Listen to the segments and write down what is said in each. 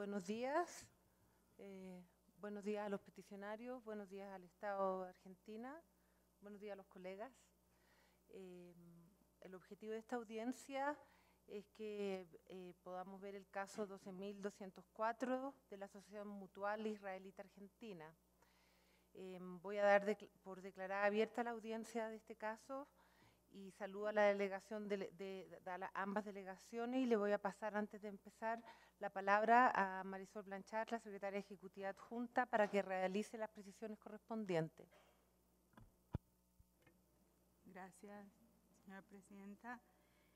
buenos días. Eh, buenos días a los peticionarios, buenos días al Estado de Argentina, buenos días a los colegas. Eh, el objetivo de esta audiencia es que eh, podamos ver el caso 12.204 de la Asociación Mutual Israelita Argentina. voy a dar por declarada abierta la audiencia de este caso y saludo a la delegación de, ambas delegaciones y le voy a pasar antes de empezar la palabra a Marisol Blanchard, la secretaria ejecutiva adjunta, para que realice las precisiones correspondientes. Gracias, señora presidenta.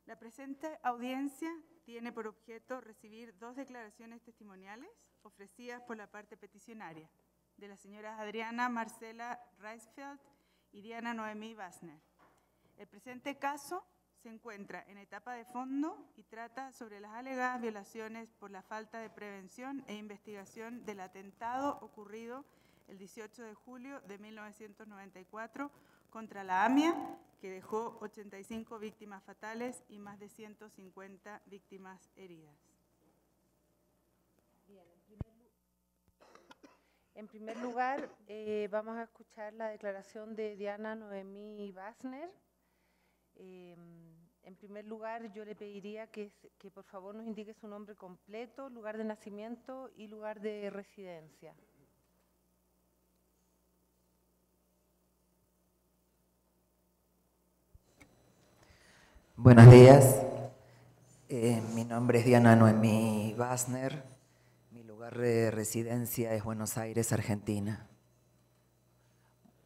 La presente audiencia tiene por objeto recibir dos declaraciones testimoniales ofrecidas por la parte peticionaria de las señoras Adriana Marcela Reisfeld y Diana Noemí Basner el presente caso se encuentra en etapa de fondo y trata sobre las alegadas violaciones por la falta de prevención e investigación del atentado ocurrido el 18 de julio de 1994 contra la AMIA, que dejó 85 víctimas fatales y más de 150 víctimas heridas. Bien, en, primer lugar, eh, vamos a escuchar la declaración de Diana Noemí Basner, Em, en primer lugar, yo le pediría que, por favor nos indique su nombre completo, lugar de nacimiento y lugar de residencia. Buenos días. Eh, mi nombre es Diana Noemí Basner. Mi lugar de residencia es Buenos Aires, Argentina.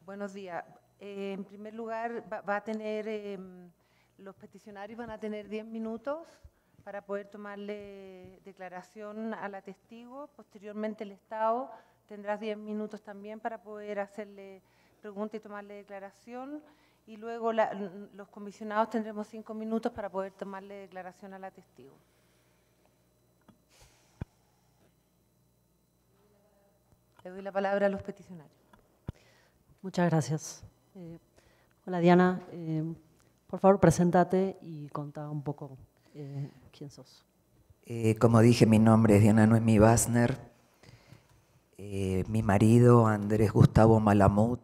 Buenos días. Eh, en primer lugar, va, a tener, em, los peticionarios van a tener diez minutos para poder tomarle declaración a la testigo. Posteriormente, el Estado tendrá 10 minutos también para poder hacerle pregunta y tomarle declaración. Y luego los comisionados tendremos cinco minutos para poder tomarle declaración a la testigo. Le doy la palabra a los peticionarios. Muchas gracias. Eh, hola Diana, eh, por favor preséntate y contá un poco eh, quién sos. como dije, mi nombre es Diana Noemí Basner. mi marido, Andrés Gustavo Malamut,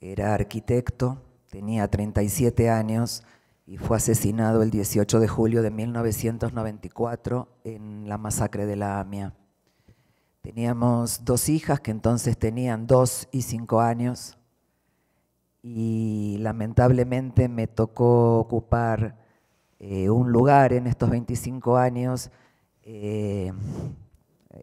era arquitecto, tenía 37 años y fue asesinado el 18 de julio de 1994 en la masacre de la AMIA. Teníamos dos hijas que entonces tenían dos y cinco años y lamentablemente me tocó ocupar eh, un lugar en estos 25 años, eh,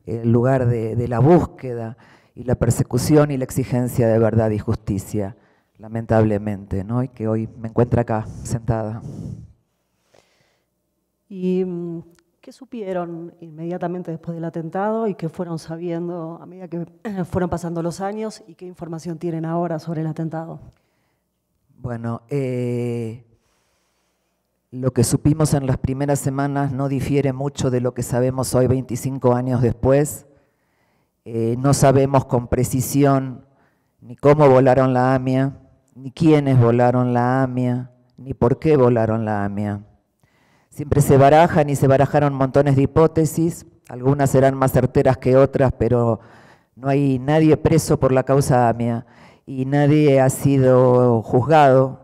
el lugar de, la búsqueda y la persecución y la exigencia de verdad y justicia, lamentablemente, ¿no? y que hoy me encuentro acá sentada. ¿Y mm, qué supieron inmediatamente después del atentado y qué fueron sabiendo a medida que fueron pasando los años y qué información tienen ahora sobre el atentado? Bueno, eh, lo que supimos en las primeras semanas no difiere mucho de lo que sabemos hoy, 25 años después. Eh, no sabemos con precisión ni cómo volaron la AMIA, ni quiénes volaron la AMIA, ni por qué volaron la AMIA. Siempre se barajan y se barajaron montones de hipótesis, algunas serán más certeras que otras, pero no hay nadie preso por la causa AMIA y nadie ha sido juzgado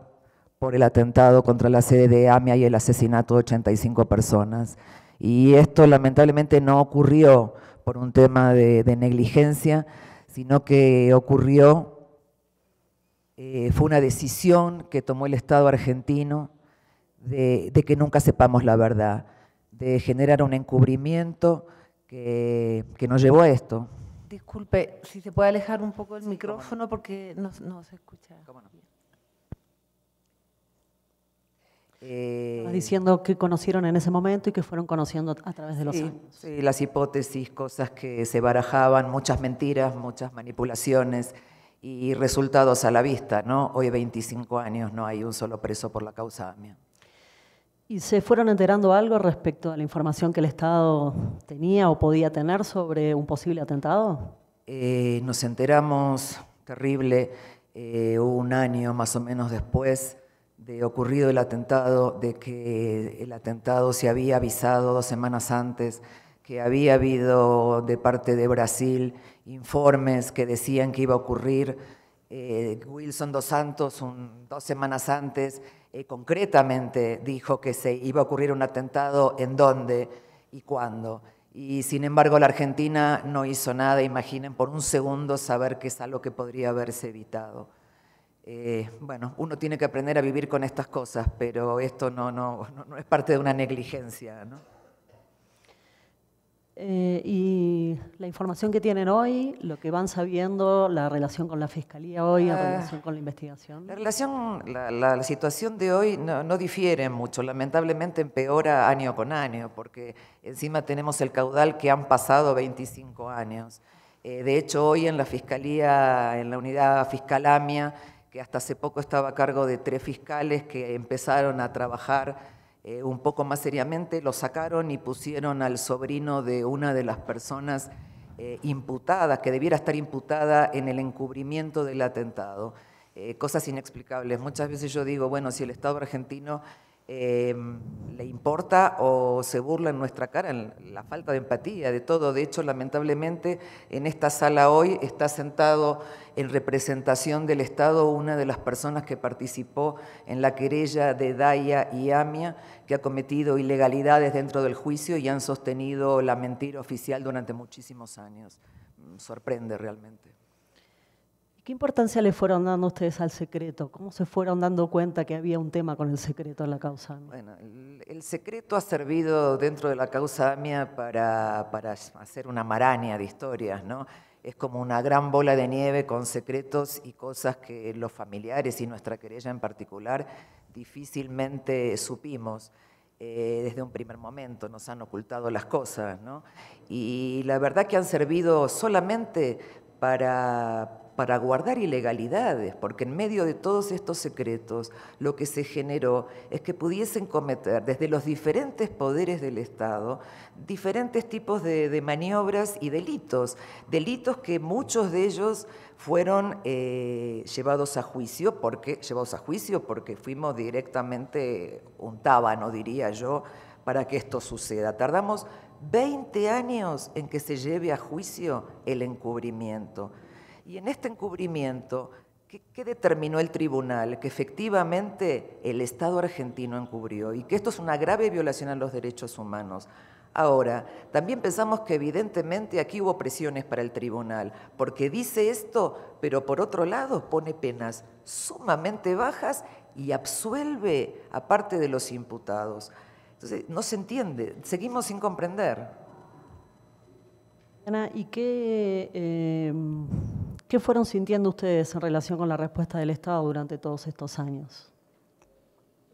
por el atentado contra la sede de AMIA y el asesinato de 85 personas. Y esto lamentablemente no ocurrió por un tema de, negligencia, sino que ocurrió, eh, fue una decisión que tomó el Estado argentino de, que nunca sepamos la verdad, de generar un encubrimiento que, que nos llevó a esto, Disculpe, si se puede alejar un poco el micrófono porque no, se escucha. Eh, diciendo que conocieron en ese momento y que fueron conociendo a través de los sí, años. Sí, las hipótesis, cosas que se barajaban, muchas mentiras, muchas manipulaciones y resultados a la vista, ¿no? Hoy 25 años, no hay un solo preso por la causa AMIA. ¿Y se fueron enterando algo respecto a la información que el Estado tenía o podía tener sobre un posible atentado? Eh, nos enteramos, terrible, eh, un año más o menos después de ocurrido el atentado, de que el atentado se había avisado dos semanas antes, que había habido de parte de Brasil informes que decían que iba a ocurrir. Eh, Wilson dos Santos, dos semanas antes, eh, concretamente dijo que se iba a ocurrir un atentado en dónde y cuándo. Y sin embargo la Argentina no hizo nada, imaginen por un segundo saber que es algo que podría haberse evitado. Eh, bueno, uno tiene que aprender a vivir con estas cosas, pero esto no, no es parte de una negligencia. ¿no? Eh, y la información que tienen hoy, lo que van sabiendo, la relación con la fiscalía hoy, la ah. relación con la investigación. La situación de hoy no, difiere mucho, lamentablemente empeora año con año, porque encima tenemos el caudal que han pasado 25 años. Eh, de hecho, hoy en la fiscalía, en la unidad fiscal AMIA, que hasta hace poco estaba a cargo de tres fiscales que empezaron a trabajar eh, un poco más seriamente, lo sacaron y pusieron al sobrino de una de las personas eh, imputadas, que debiera estar imputada en el encubrimiento del atentado. Eh, cosas inexplicables. Muchas veces yo digo, bueno, si el Estado argentino Em, le importa o se burla en nuestra cara, la falta de empatía, de todo. De hecho, lamentablemente, en esta sala hoy está sentado en representación del Estado una de las personas que participó en la querella de Daya y Amia, que ha cometido ilegalidades dentro del juicio y han sostenido la mentira oficial durante muchísimos años. Mm, sorprende realmente. ¿Qué importancia le fueron dando ustedes al secreto? ¿Cómo se fueron dando cuenta que había un tema con el secreto en la causa AMIA? Bueno, el, secreto ha servido dentro de la causa AMIA para, hacer una maraña de historias, ¿no? Es como una gran bola de nieve con secretos y cosas que los familiares y nuestra querella en particular difícilmente supimos. Eh, desde un primer momento, nos han ocultado las cosas, ¿no? Y la verdad que han servido solamente para, para guardar ilegalidades, porque en medio de todos estos secretos lo que se generó es que pudiesen cometer desde los diferentes poderes del Estado diferentes tipos de, maniobras y delitos, delitos que muchos de ellos fueron eh, llevados a juicio porque llevados a juicio porque fuimos directamente un tábano, diría yo, para que esto suceda. Tardamos 20 años en que se lleve a juicio el encubrimiento. Y en este encubrimiento, ¿qué, determinó el tribunal? Que efectivamente el Estado argentino encubrió y que esto es una grave violación a los derechos humanos. Ahora, también pensamos que evidentemente aquí hubo presiones para el tribunal, porque dice esto, pero por otro lado pone penas sumamente bajas y absuelve a parte de los imputados. Entonces, no se entiende, seguimos sin comprender. Ana, ¿y qué... Eh, ¿Qué fueron sintiendo ustedes en relación con la respuesta del Estado durante todos estos años?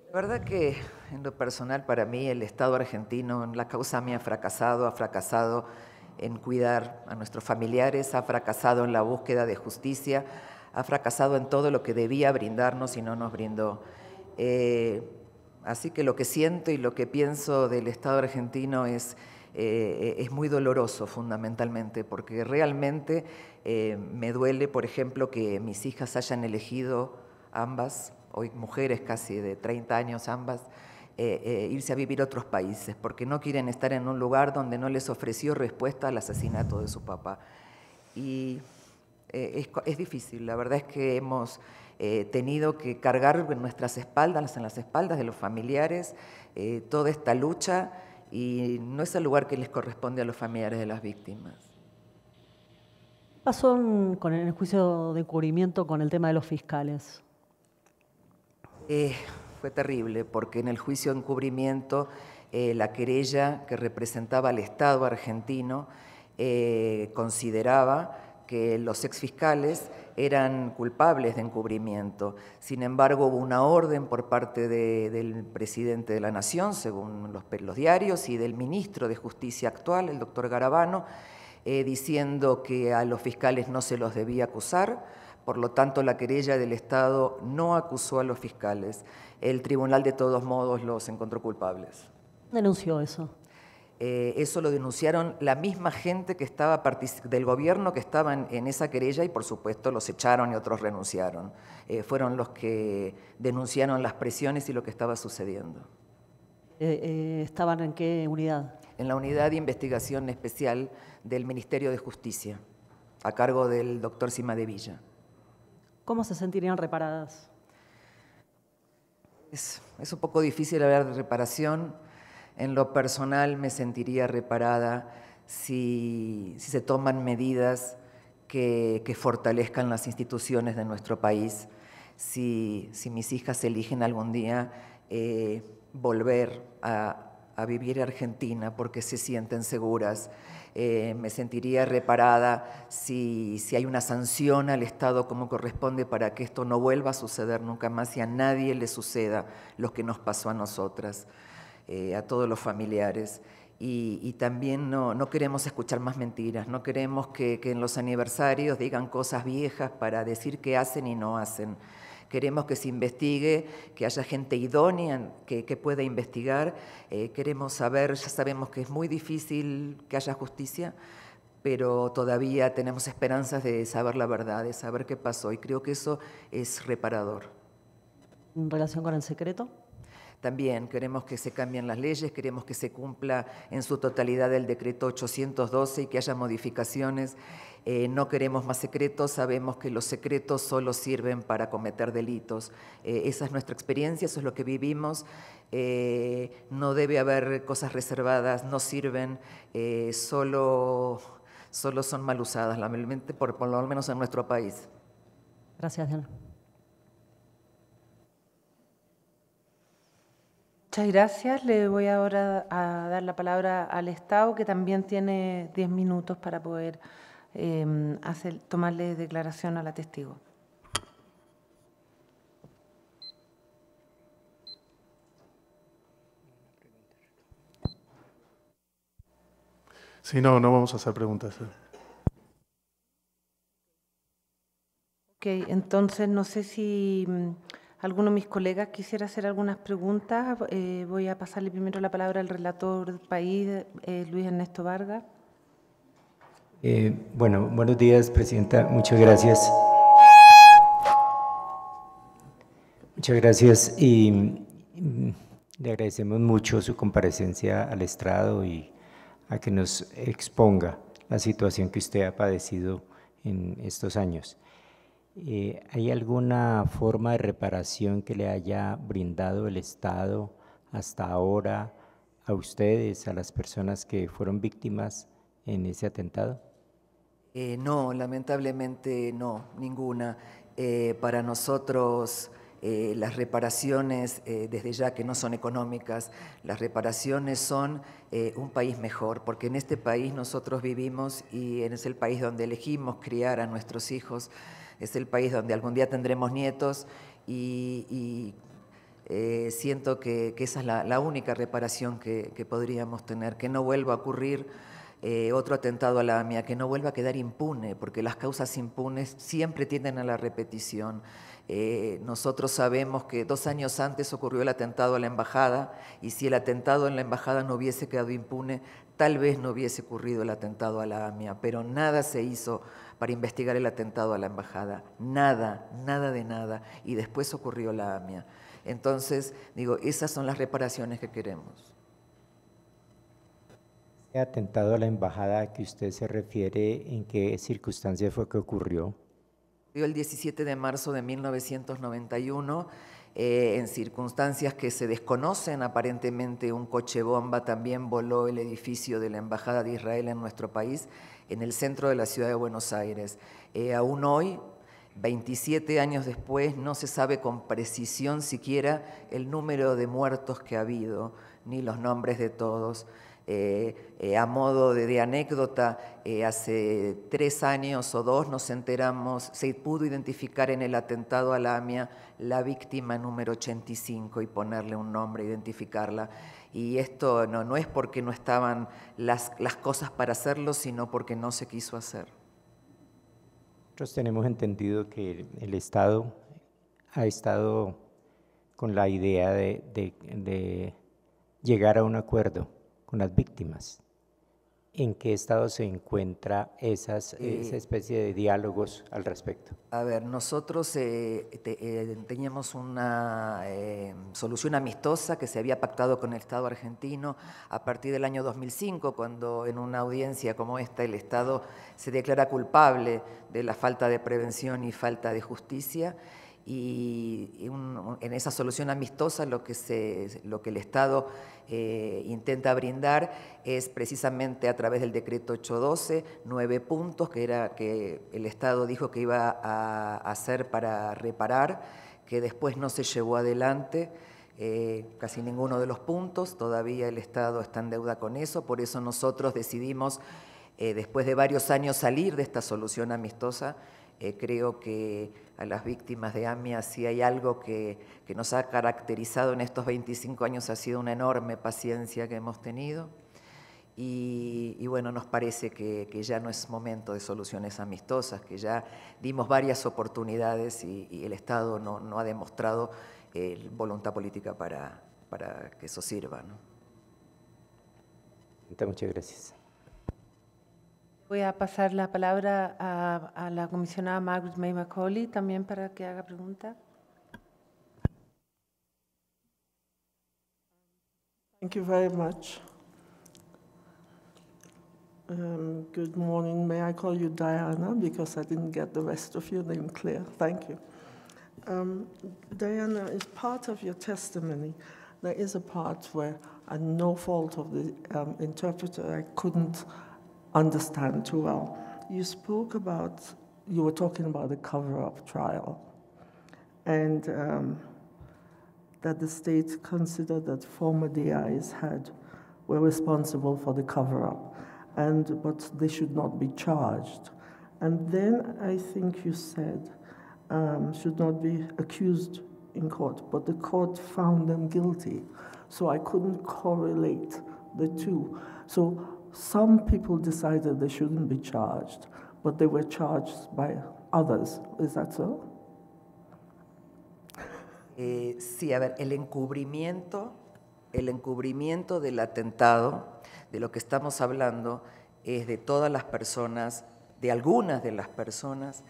La verdad que en lo personal para mí el Estado argentino en la causa me ha fracasado, ha fracasado en cuidar a nuestros familiares, ha fracasado en la búsqueda de justicia, ha fracasado en todo lo que debía brindarnos y no nos brindó. Eh, así que lo que siento y lo que pienso del Estado argentino es eh, es muy doloroso fundamentalmente, porque realmente eh, me duele, por ejemplo, que mis hijas hayan elegido ambas, hoy mujeres casi de 30 años ambas, eh, irse a vivir a otros países, porque no quieren estar en un lugar donde no les ofreció respuesta al asesinato de su papá. Y es, difícil, la verdad es que hemos... tenido que cargar en nuestras espaldas, en las espaldas de los familiares, toda esta lucha y no es el lugar que les corresponde a los familiares de las víctimas. ¿Qué pasó en, con el juicio de encubrimiento con el tema de los fiscales? Eh, fue terrible, porque en el juicio de encubrimiento eh, la querella que representaba al Estado argentino eh, consideraba que los exfiscales eran culpables de encubrimiento. Sin embargo, hubo una orden por parte del presidente de la Nación, según los, diarios, y del ministro de Justicia actual, el doctor Garabano, eh, diciendo que a los fiscales no se los debía acusar. Por lo tanto, la querella del Estado no acusó a los fiscales. El tribunal, de todos modos, los encontró culpables. Denunció eso. Eh, eso lo denunciaron la misma gente que estaba del gobierno que estaba en, esa querella y por supuesto los echaron y otros renunciaron. Eh, fueron los que denunciaron las presiones y lo que estaba sucediendo. Eh, ¿Estaban en qué unidad? En la unidad de investigación especial del Ministerio de Justicia, a cargo del doctor Cima de Villa. ¿Cómo se sentirían reparadas? Es, es un poco difícil hablar de reparación en lo personal me sentiría reparada si, se toman medidas que, fortalezcan las instituciones de nuestro país, si, mis hijas eligen algún día eh, volver a, vivir en Argentina porque se sienten seguras. Eh, me sentiría reparada si, hay una sanción al Estado como corresponde para que esto no vuelva a suceder nunca más y a nadie le suceda lo que nos pasó a nosotras. Eh, a todos los familiares. Y, también no, no, queremos escuchar más mentiras, no queremos que, que en los aniversarios digan cosas viejas para decir qué hacen y no hacen. Queremos que se investigue, que haya gente idónea que, que pueda investigar. Eh, queremos saber, ya sabemos que es muy difícil que haya justicia, pero todavía tenemos esperanzas de saber la verdad, de saber qué pasó. Y creo que eso es reparador. ¿En relación con el secreto? También queremos que se cambien las leyes, queremos que se cumpla en su totalidad el decreto 812 y que haya modificaciones. Eh, no queremos más secretos, sabemos que los secretos solo sirven para cometer delitos. Eh, esa es nuestra experiencia, eso es lo que vivimos. Eh, no debe haber cosas reservadas, no sirven, solo, solo son mal usadas, lamentablemente, por, por lo menos en nuestro país. Gracias, Diana. Muchas gracias. Le voy ahora a dar la palabra al Estado, que también tiene diez minutos para poder em, tomarle declaración a la testigo. Sí, no, no vamos a hacer preguntas. Ok, entonces no sé si algunos de mis colegas quisiera hacer algunas preguntas. Eh, voy a pasarle primero la palabra al relator del país, eh, Luis Ernesto Vargas. Eh, bueno, buenos días, Presidenta. Muchas gracias. Muchas gracias y mm, le agradecemos mucho su comparecencia al estrado y a que nos exponga la situación que usted ha padecido en estos años. Eh, ¿Hay alguna forma de reparación que le haya brindado el Estado hasta ahora a ustedes, a las personas que fueron víctimas en ese atentado? Eh, no, lamentablemente no, ninguna. Eh, para nosotros las reparaciones, desde ya que no son económicas, las reparaciones son un país mejor, porque en este país nosotros vivimos y es el país donde elegimos criar a nuestros hijos es el país donde algún día tendremos nietos y, eh, siento que, esa es la, única reparación que, podríamos tener, que no vuelva a ocurrir eh, otro atentado a la AMIA, que no vuelva a quedar impune, porque las causas impunes siempre tienden a la repetición. Eh, nosotros sabemos que dos años antes ocurrió el atentado a la embajada y si el atentado en la embajada no hubiese quedado impune, tal vez no hubiese ocurrido el atentado a la AMIA, pero nada se hizo para investigar el atentado a la embajada, nada, nada de nada, y después ocurrió la AMIA. Entonces, digo, esas son las reparaciones que queremos. ¿Ese atentado a la embajada a que usted se refiere, en qué circunstancias fue que ocurrió? El 17 de marzo de 1991 eh, en circunstancias que se desconocen. Aparentemente un coche bomba también voló el edificio de la Embajada de Israel en nuestro país, en el centro de la ciudad de Buenos Aires. Eh, aún hoy, 27 años después, no se sabe con precisión siquiera el número de muertos que ha habido, ni los nombres de todos. Eh, eh, a modo de, anécdota, eh, hace tres años o dos nos enteramos, se pudo identificar en el atentado a la AMIA la víctima número 85 y ponerle un nombre, identificarla. Y esto no, no es porque no estaban las, las cosas para hacerlo, sino porque no se quiso hacer. Nosotros tenemos entendido que el, Estado ha estado con la idea de, de, llegar a un acuerdo víctimas. ¿En qué estado se encuentra esas, eh, esa especie de diálogos al respecto? A ver, nosotros eh, eh, teníamos una solución amistosa que se había pactado con el Estado argentino a partir del año 2005, cuando en una audiencia como esta el Estado se declara culpable de la falta de prevención y falta de justicia y en esa solución amistosa lo que, se, lo que el Estado eh, intenta brindar es precisamente a través del decreto 812, nueve puntos que, era, que el Estado dijo que iba a hacer para reparar, que después no se llevó adelante. Eh, casi ninguno de los puntos, todavía el Estado está en deuda con eso, por eso nosotros decidimos, eh, después de varios años, salir de esta solución amistosa. creo que a las víctimas de AMIA, si hay algo que, nos ha caracterizado en estos 25 años ha sido una enorme paciencia que hemos tenido. Y, bueno, nos parece que, ya no es momento de soluciones amistosas, que ya dimos varias oportunidades y, el Estado no, ha demostrado eh, voluntad política para, para que eso sirva. ¿no? Muchas gracias. Voy a pasar la palabra a, a la comisionada Margaret May también para que haga Thank you very much. Um, good morning. May I call you Diana because I didn't get the rest of your name clear. Thank you. Um, Diana, is part of your testimony, there is a part where, and no fault of the um, interpreter, I couldn't understand too well. You spoke about, you were talking about the cover up trial, and um, that the state considered that former DIs had were responsible for the cover up, and but they should not be charged. And then I think you said um, should not be accused in court, but the court found them guilty. So I couldn't correlate the two. So some people decided they shouldn't be charged, but they were charged by others. Is that so? Eh, sí, a ver, el encubrimiento, el encubrimiento del atentado, de lo que estamos hablando, es de todas las personas, de algunas de las personas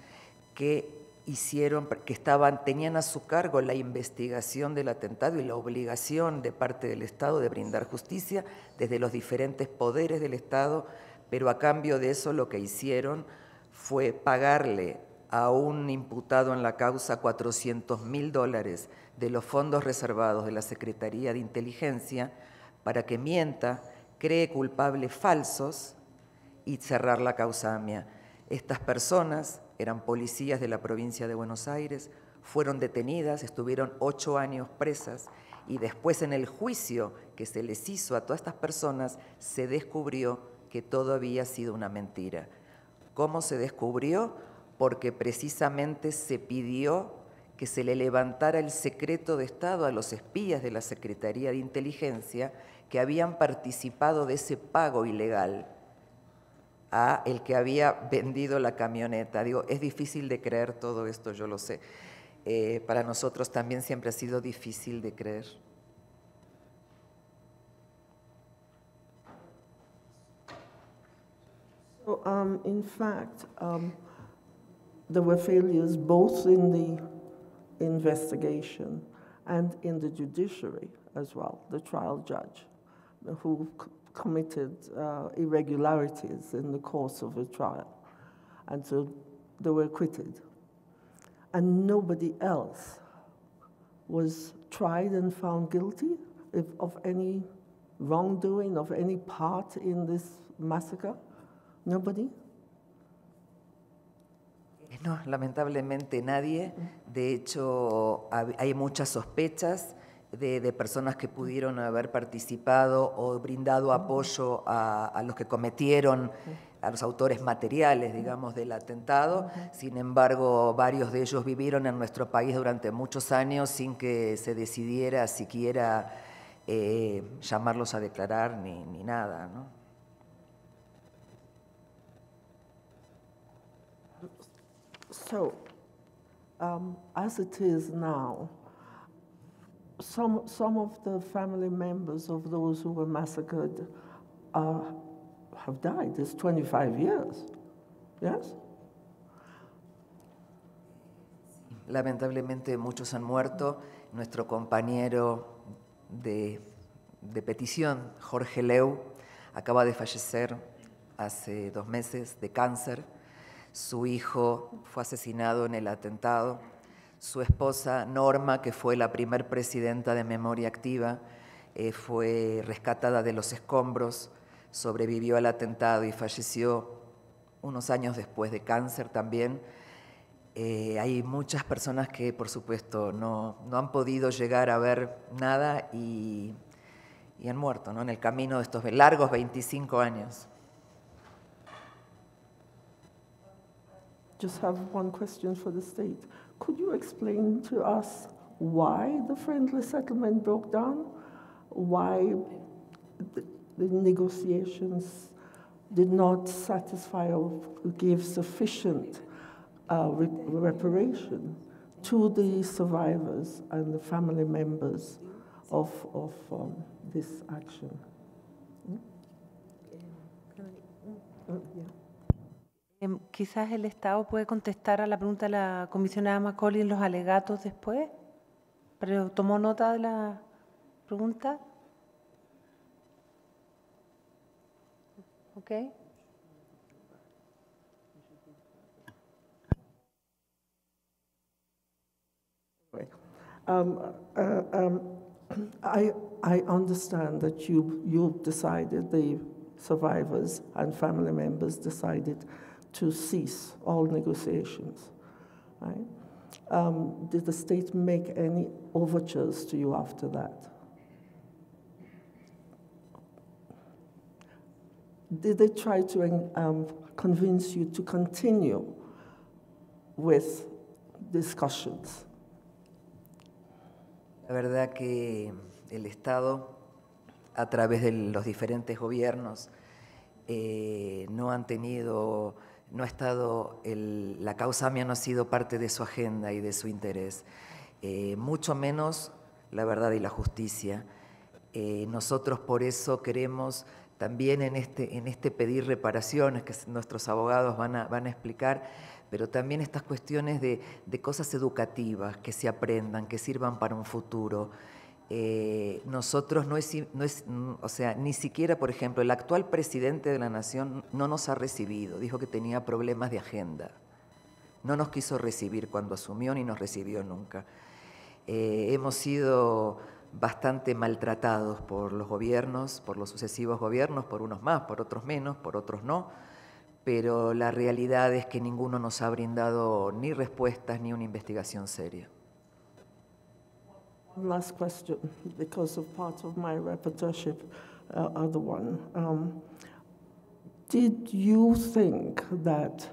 que hicieron, que estaban, tenían a su cargo la investigación del atentado y la obligación de parte del Estado de brindar justicia desde los diferentes poderes del Estado, pero a cambio de eso lo que hicieron fue pagarle a un imputado en la causa 400 mil dólares de los fondos reservados de la Secretaría de Inteligencia para que mienta, cree culpables falsos y cerrar la causa AMIA. Estas personas eran policías de la provincia de Buenos Aires, fueron detenidas, estuvieron ocho años presas y después en el juicio que se les hizo a todas estas personas se descubrió que todo había sido una mentira. ¿Cómo se descubrió? Porque precisamente se pidió que se le levantara el secreto de Estado a los espías de la Secretaría de Inteligencia que habían participado de ese pago ilegal a el que había vendido la camioneta. Digo, es difícil de creer todo esto, yo lo sé. Eh, para nosotros también siempre ha sido difícil de creer. So, um, in fact, um, there were failures both in the investigation and in the judiciary as well, the trial judge who committed uh, irregularities in the course of a trial. And so they were acquitted. And nobody else was tried and found guilty if, of any wrongdoing, of any part in this massacre. Nobody. No, lamentablemente nadie. De hecho, hay muchas sospechas. de, personas que pudieron haber participado o brindado mm. apoyo a, los que cometieron, a los autores materiales, mm. digamos, del atentado. Sin embargo, varios de ellos vivieron en nuestro país durante muchos años sin que se decidiera siquiera eh, llamarlos a declarar ni, nada. ¿no? So, um, as it is now, some, some of the family members of those who were massacred uh, have died. It's 25 years. Yes? Lamentablemente muchos han muerto. Nuestro compañero de, de petición, Jorge Leu, acaba de fallecer hace dos meses de cáncer. Su hijo fue asesinado en el atentado su esposa Norma, que fue la primer presidenta de Memoria Activa, eh, fue rescatada de los escombros, sobrevivió al atentado y falleció unos años después de cáncer también. Eh, hay muchas personas que, por supuesto, no, han podido llegar a ver nada y, han muerto en el camino de estos largos 25 años. just have one question for the state. Could you explain to us why the friendly settlement broke down? Why the, the negotiations did not satisfy or give sufficient uh, re reparation to the survivors and the family members of, of um, this action. Uh, yeah. Em, quizás el Estado puede contestar a la pregunta de la comisionada Macaulay en los alegatos después, pero tomó nota de la pregunta. ¿Ok? Um, uh, um, I, I understand that you, you decided, the survivors and family members decided to cease all negotiations. Right? Um, did the state make any overtures to you after that? Did they try to um, um, convince you to continue with discussions? La verdad que el Estado, a través de los diferentes gobiernos, eh, no han tenido no ha estado, la causa AMIA no ha sido parte de su agenda y de su interés, eh, mucho menos la verdad y la justicia. Eh, nosotros por eso queremos también en este, este pedir reparaciones que nuestros abogados van a, explicar, pero también estas cuestiones de, de cosas educativas que se aprendan, que sirvan para un futuro. Eh, nosotros no es, o sea, ni siquiera, por ejemplo, el actual presidente de la Nación no nos ha recibido, dijo que tenía problemas de agenda, no nos quiso recibir cuando asumió ni nos recibió nunca. Eh, hemos sido bastante maltratados por los gobiernos, por los sucesivos gobiernos, por unos más, por otros menos, por otros no, pero la realidad es que ninguno nos ha brindado ni respuestas ni una investigación seria. last question, because of part of my rapporteurship, uh, other one. Um, did you think that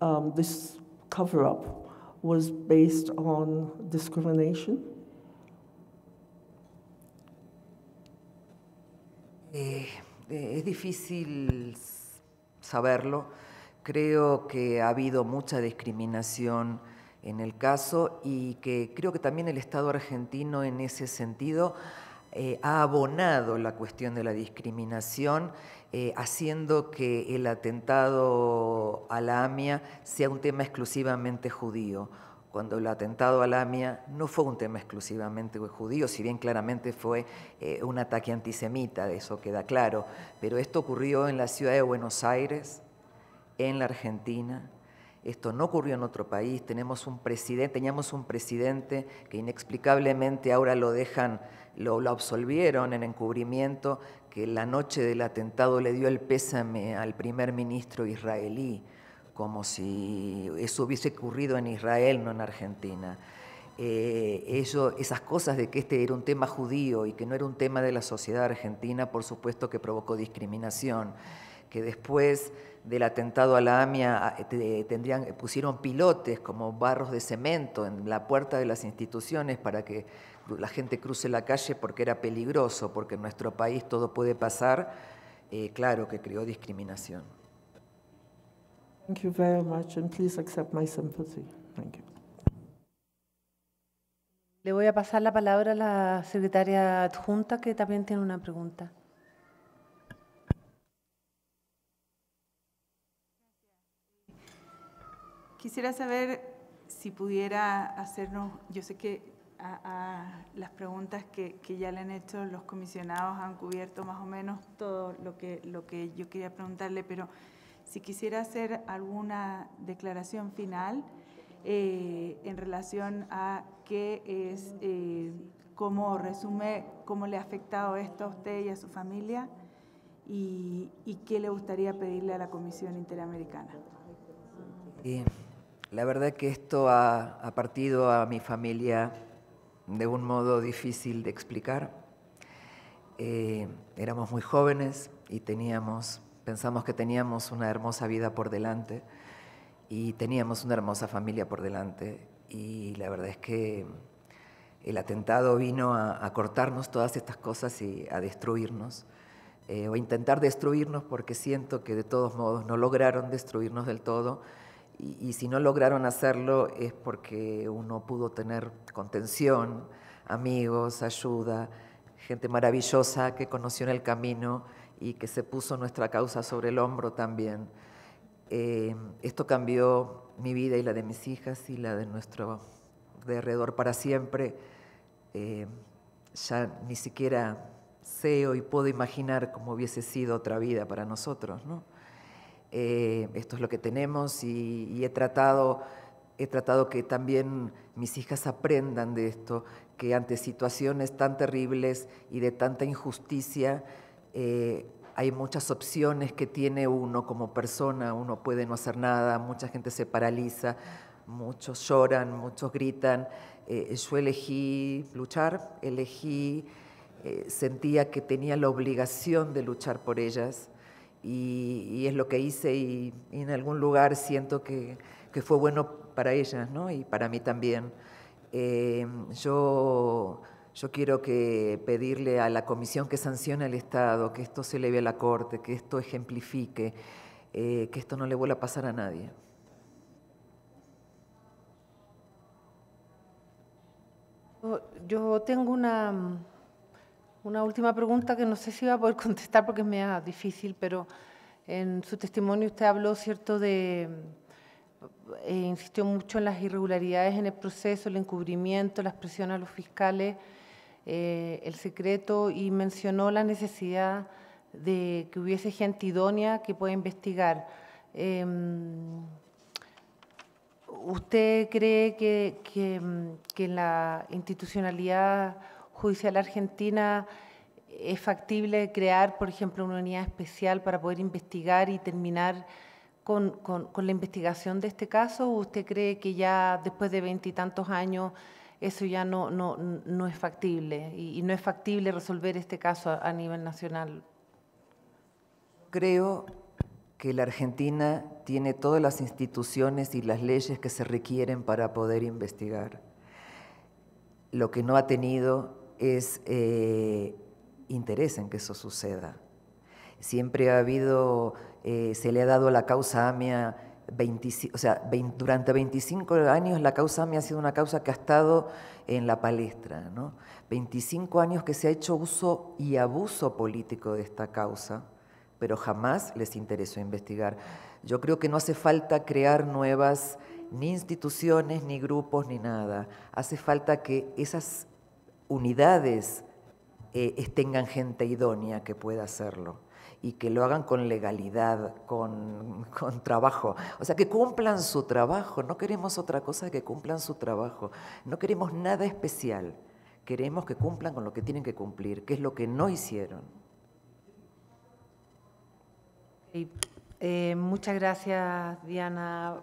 um, this cover-up was based on discrimination? Eh, eh, es difícil saberlo. Creo que ha habido mucha discriminación en el caso y que creo que también el Estado argentino en ese sentido eh, ha abonado la cuestión de la discriminación, eh, haciendo que el atentado a la AMIA sea un tema exclusivamente judío cuando el atentado a la AMIA no fue un tema exclusivamente judío, si bien claramente fue eh, un ataque antisemita, eso queda claro, pero esto ocurrió en la ciudad de Buenos Aires, en la Argentina, esto no ocurrió en otro país. teníamos un presidente que inexplicablemente ahora lo dejan, lo, absolvieron en encubrimiento, que la noche del atentado le dio el pésame al primer ministro israelí, como si eso hubiese ocurrido en Israel, no en Argentina. Eh, esas cosas de que este era un tema judío y que no era un tema de la sociedad argentina, por supuesto que provocó discriminación, que después del atentado a la AMIA ah, eh, tendrían, eh, pusieron pilotes como barros de cemento en la puerta de las instituciones para que la gente cruce la calle porque era peligroso, porque en nuestro país todo puede pasar, eh, claro que creó discriminación. Thank you very much and please accept my sympathy. Thank you. Le voy a pasar la palabra a la secretaria adjunta que también tiene una pregunta. Quisiera saber si pudiera hacernos, yo sé que a, las preguntas que, ya le han hecho los comisionados han cubierto más o menos todo lo que, lo que yo quería preguntarle, pero si quisiera hacer alguna declaración final eh, en relación a qué es, eh, cómo resume, cómo le ha afectado esto a usted y a su familia y, y qué le gustaría pedirle a la Comisión Interamericana. Bien. La verdad que esto ha, partido a mi familia de un modo difícil de explicar. Eh, éramos muy jóvenes y pensamos que teníamos una hermosa vida por delante y teníamos una hermosa familia por delante. Y la verdad es que el atentado vino a, cortarnos todas estas cosas y a destruirnos, eh, o intentar destruirnos porque siento que de todos modos no lograron destruirnos del todo y, si no lograron hacerlo es porque uno pudo tener contención, amigos, ayuda, gente maravillosa que conoció en el camino y que se puso nuestra causa sobre el hombro también. Eh, esto cambió mi vida y la de mis hijas y la de nuestro de alrededor para siempre. Eh, ya ni siquiera sé o puedo imaginar cómo hubiese sido otra vida para nosotros, ¿no? Eh, esto es lo que tenemos y, he, tratado, he tratado que también mis hijas aprendan de esto, que ante situaciones tan terribles y de tanta injusticia, eh, hay muchas opciones que tiene uno como persona, uno puede no hacer nada, mucha gente se paraliza, muchos lloran, muchos gritan. Eh, yo elegí luchar, elegí, sentía que tenía la obligación de luchar por ellas y, es lo que hice y, en algún lugar siento que, fue bueno para ellas ¿no? y para mí también. Eh, yo, yo quiero que pedirle a la comisión que sancione al Estado, que esto se eleve a la Corte, que esto ejemplifique, eh, que esto no le vuelva a pasar a nadie. Yo tengo una una última pregunta que no sé si va a poder contestar porque es media difícil, pero en su testimonio usted habló, ¿cierto?, de... Eh, insistió mucho en las irregularidades en el proceso, el encubrimiento, las presiones a los fiscales, eh, el secreto, y mencionó la necesidad de que hubiese gente idónea que pueda investigar. Em, ¿Usted cree que, que la institucionalidad judicial argentina es factible crear, por ejemplo, una unidad especial para poder investigar y terminar con, la investigación de este caso? usted cree que ya después de veintitantos años eso ya no, no, no es factible y, no es factible resolver este caso a nivel nacional? Creo que la Argentina tiene todas las instituciones y las leyes que se requieren para poder investigar. Lo que no ha tenido es eh, interés en que eso suceda. Siempre ha habido, eh, se le ha dado la causa AMIA, o sea, durante 25 años la causa AMIA ha sido una causa que ha estado en la palestra, ¿no? 25 años que se ha hecho uso y abuso político de esta causa, pero jamás les interesó investigar. Yo creo que no hace falta crear nuevas ni instituciones, ni grupos, ni nada. Hace falta que esas unidades eh, tengan gente idónea que pueda hacerlo y que lo hagan con legalidad, con, trabajo. O sea, que cumplan su trabajo. No queremos otra cosa que cumplan su trabajo. No queremos nada especial. Queremos que cumplan con lo que tienen que cumplir, que es lo que no hicieron. Eh, muchas gracias, Diana.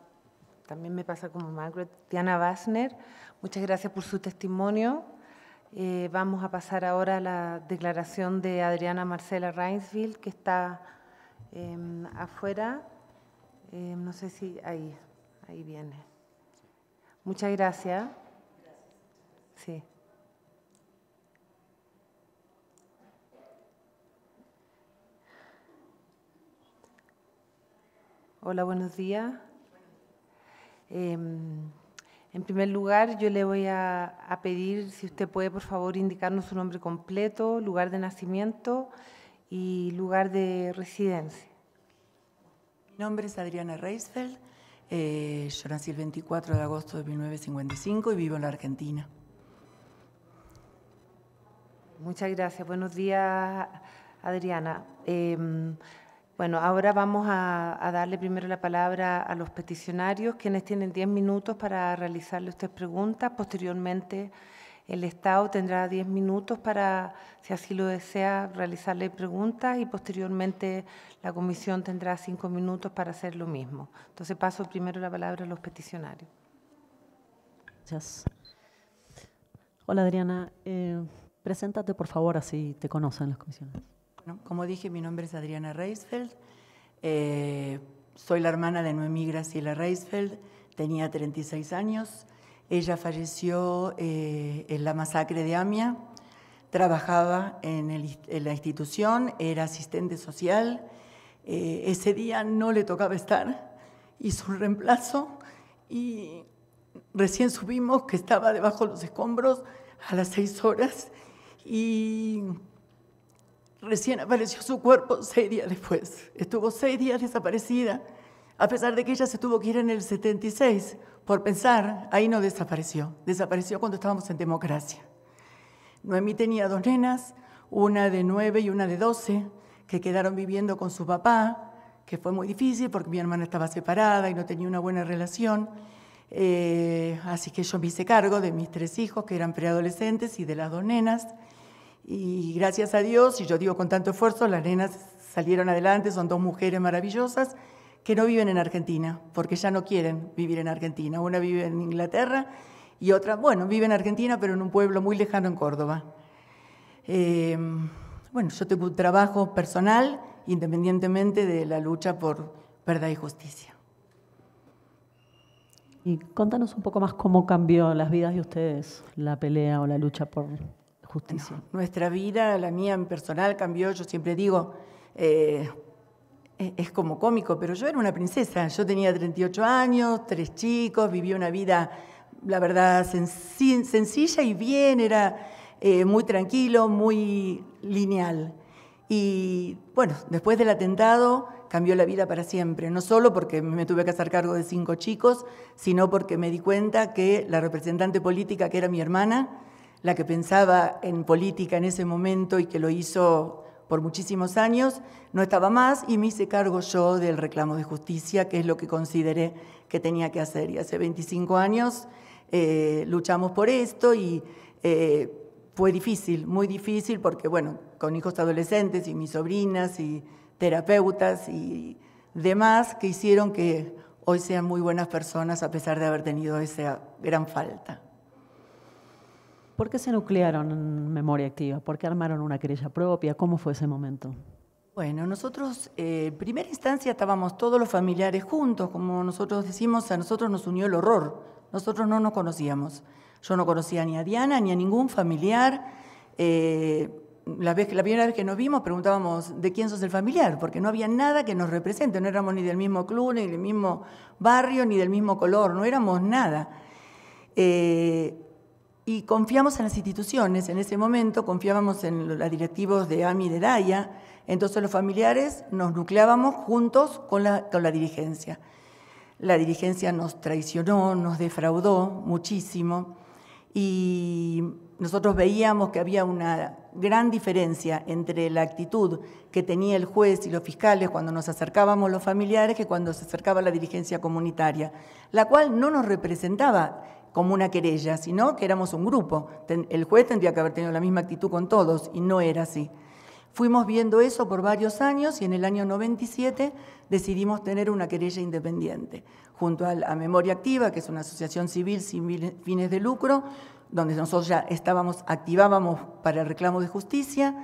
También me pasa como Margaret. Diana Basner, muchas gracias por su testimonio. Eh, vamos a pasar ahora a la declaración de Adriana Marcela Reinsville, que está em, afuera. Em, no sé si ahí, ahí viene. Muchas gracias. Sí. Hola, buenos días. Em, en primer lugar, yo le voy a, pedir si usted puede, por favor, indicarnos su nombre completo, lugar de nacimiento y lugar de residencia. Mi nombre es Adriana Reisfeld. Eh, yo nací el 24 de agosto de 1955 y vivo en la Argentina. Muchas gracias. Buenos días, Adriana. Em, bueno, ahora vamos a, darle primero la palabra a los peticionarios, quienes tienen diez minutos para realizarle usted preguntas. Posteriormente, el Estado tendrá diez minutos para, si así lo desea, realizarle preguntas y posteriormente la Comisión tendrá cinco minutos para hacer lo mismo. Entonces paso primero la palabra a los peticionarios. Gracias. Hola Adriana, eh, preséntate por favor así te conocen las comisiones como dije, mi nombre es Adriana Reisfeld. Eh, soy la hermana de Noemí Graciela Reisfeld. Tenía 36 años. Ella falleció eh, en la masacre de Amia. Trabajaba en, la institución, era asistente social. Eh, ese día no le tocaba estar. Hizo un reemplazo y recién subimos que estaba debajo de los escombros a las 6 horas y Recién apareció su cuerpo seis días después. Estuvo seis días desaparecida, a pesar de que ella se tuvo que ir en el 76 por pensar, ahí no desapareció. Desapareció cuando estábamos en democracia. Noemí tenía dos nenas, una de nueve y una de doce, que quedaron viviendo con su papá, que fue muy difícil porque mi hermana estaba separada y no tenía una buena relación. Eh, así que yo me hice cargo de mis tres hijos, que eran preadolescentes, y de las dos nenas. Y gracias a Dios, y yo digo con tanto esfuerzo, las nenas salieron adelante, son dos mujeres maravillosas que no viven en Argentina, porque ya no quieren vivir en Argentina. Una vive en Inglaterra y otra, bueno, vive en Argentina, pero en un pueblo muy lejano en Córdoba. Eh, bueno, yo tengo un trabajo personal independientemente de la lucha por verdad y justicia. Y contanos un poco más cómo cambió las vidas de ustedes la pelea o la lucha por justicia. nuestra vida, la mía en personal cambió, yo siempre digo, eh, es como cómico, pero yo era una princesa, yo tenía 38 años, tres chicos, vivía una vida, la verdad, sencilla y bien, era eh, muy tranquilo, muy lineal. Y bueno, después del atentado cambió la vida para siempre, no solo porque me tuve que hacer cargo de cinco chicos, sino porque me di cuenta que la representante política, que era mi hermana, la que pensaba en política en ese momento y que lo hizo por muchísimos años, no estaba más y me hice cargo yo del reclamo de justicia, que es lo que consideré que tenía que hacer. Y hace 25 años eh, luchamos por esto y eh, fue difícil, muy difícil, porque bueno, con hijos adolescentes y mis sobrinas y terapeutas y demás que hicieron que hoy sean muy buenas personas a pesar de haber tenido esa gran falta. ¿Por qué se nuclearon en Memoria Activa? ¿Por qué armaron una querella propia? ¿Cómo fue ese momento? Bueno, nosotros eh, en primera instancia estábamos todos los familiares juntos, como nosotros decimos, a nosotros nos unió el horror, nosotros no nos conocíamos. Yo no conocía ni a Diana ni a ningún familiar. Eh, la, la primera vez que nos vimos preguntábamos de quién sos el familiar, porque no había nada que nos represente, no éramos ni del mismo club, ni del mismo barrio, ni del mismo color, no éramos nada. Eh, y confiamos en las instituciones, en ese momento confiábamos en los directivos de AMI y de DAIA, entonces los familiares nos nucleábamos juntos con la, con la dirigencia. La dirigencia nos traicionó, nos defraudó muchísimo y nosotros veíamos que había una gran diferencia entre la actitud que tenía el juez y los fiscales cuando nos acercábamos los familiares que cuando se acercaba la dirigencia comunitaria, la cual no nos representaba como una querella, sino que éramos un grupo. El juez tendría que haber tenido la misma actitud con todos y no era así. Fuimos viendo eso por varios años y en el año 97 decidimos tener una querella independiente, junto a, Memoria Activa, que es una asociación civil sin fines de lucro, donde nosotros ya estábamos, activábamos para el reclamo de justicia.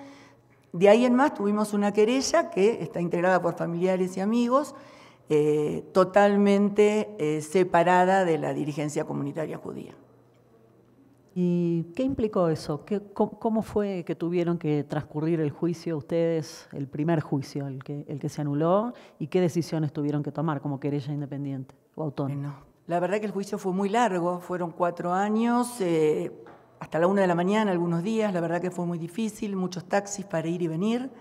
De ahí en más tuvimos una querella que está integrada por familiares y amigos eh, totalmente eh, separada de la dirigencia comunitaria judía. ¿Y qué implicó eso? cómo, fue que tuvieron que transcurrir el juicio ustedes, el primer juicio, el que, se anuló, y qué decisiones tuvieron que tomar como querella independiente o autónoma? la verdad que el juicio fue muy largo, fueron cuatro años, eh, hasta la una de la mañana algunos días, la verdad que fue muy difícil, muchos taxis para ir y venir,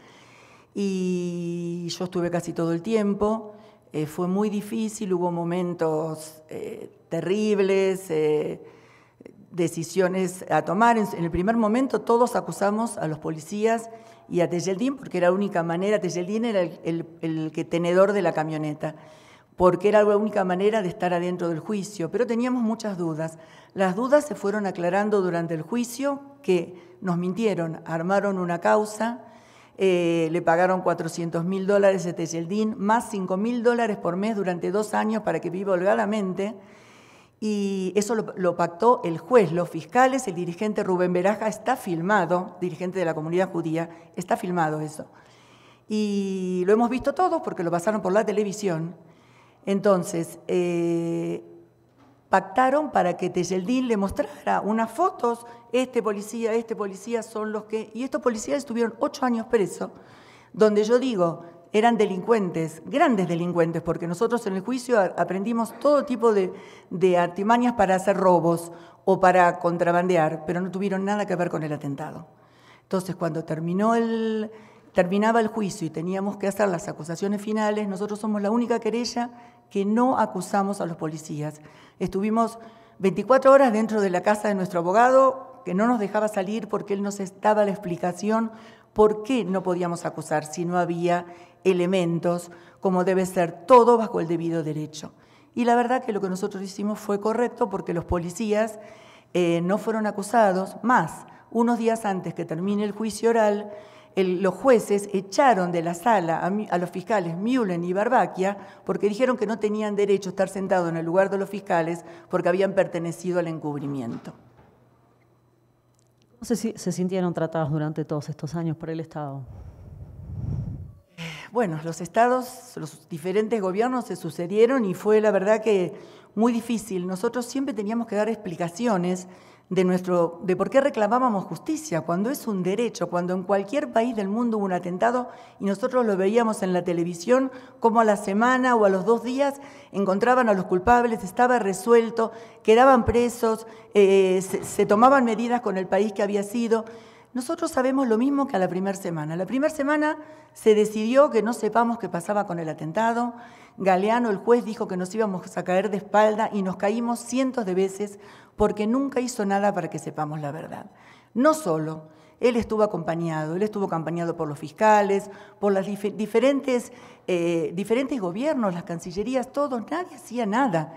y yo estuve casi todo el tiempo. Eh, fue muy difícil, hubo momentos eh, terribles, eh, decisiones a tomar. En, el primer momento todos acusamos a los policías y a Tejeldín, porque era la única manera, Tejeldín era el, tenedor de la camioneta, porque era la única manera de estar adentro del juicio, pero teníamos muchas dudas. Las dudas se fueron aclarando durante el juicio, que nos mintieron, armaron una causa, eh, le pagaron 400 mil dólares a Tejeldín, este más 5 mil dólares por mes durante dos años para que viva holgadamente. Y eso lo, pactó el juez, los fiscales, el dirigente Rubén Beraja, está filmado, dirigente de la comunidad judía, está filmado eso. Y lo hemos visto todos porque lo pasaron por la televisión. Entonces, eh, pactaron para que Tejeldín le mostrara unas fotos, este policía, este policía son los que... Y estos policías estuvieron ocho años presos, donde yo digo, eran delincuentes, grandes delincuentes, porque nosotros en el juicio aprendimos todo tipo de, de artimañas para hacer robos o para contrabandear, pero no tuvieron nada que ver con el atentado. Entonces, cuando terminó el, terminaba el juicio y teníamos que hacer las acusaciones finales, nosotros somos la única querella que no acusamos a los policías. Estuvimos 24 horas dentro de la casa de nuestro abogado, que no nos dejaba salir porque él nos daba la explicación por qué no podíamos acusar si no había elementos, como debe ser todo bajo el debido derecho. Y la verdad que lo que nosotros hicimos fue correcto porque los policías eh, no fueron acusados, más unos días antes que termine el juicio oral, los jueces echaron de la sala a, los fiscales Mullen y Barbaquia porque dijeron que no tenían derecho a estar sentados en el lugar de los fiscales porque habían pertenecido al encubrimiento. ¿Cómo se, se sintieron tratados durante todos estos años por el Estado? Bueno, los estados, los diferentes gobiernos se sucedieron y fue la verdad que muy difícil. Nosotros siempre teníamos que dar explicaciones de, nuestro, de por qué reclamábamos justicia, cuando es un derecho, cuando en cualquier país del mundo hubo un atentado y nosotros lo veíamos en la televisión, como a la semana o a los dos días encontraban a los culpables, estaba resuelto, quedaban presos, eh, se tomaban medidas con el país que había sido. Nosotros sabemos lo mismo que a la primera semana. La primera semana se decidió que no sepamos qué pasaba con el atentado. Galeano, el juez, dijo que nos íbamos a caer de espalda y nos caímos cientos de veces porque nunca hizo nada para que sepamos la verdad. No solo, él estuvo acompañado, él estuvo acompañado por los fiscales, por los diferentes, eh, diferentes gobiernos, las cancillerías, todos, nadie hacía nada.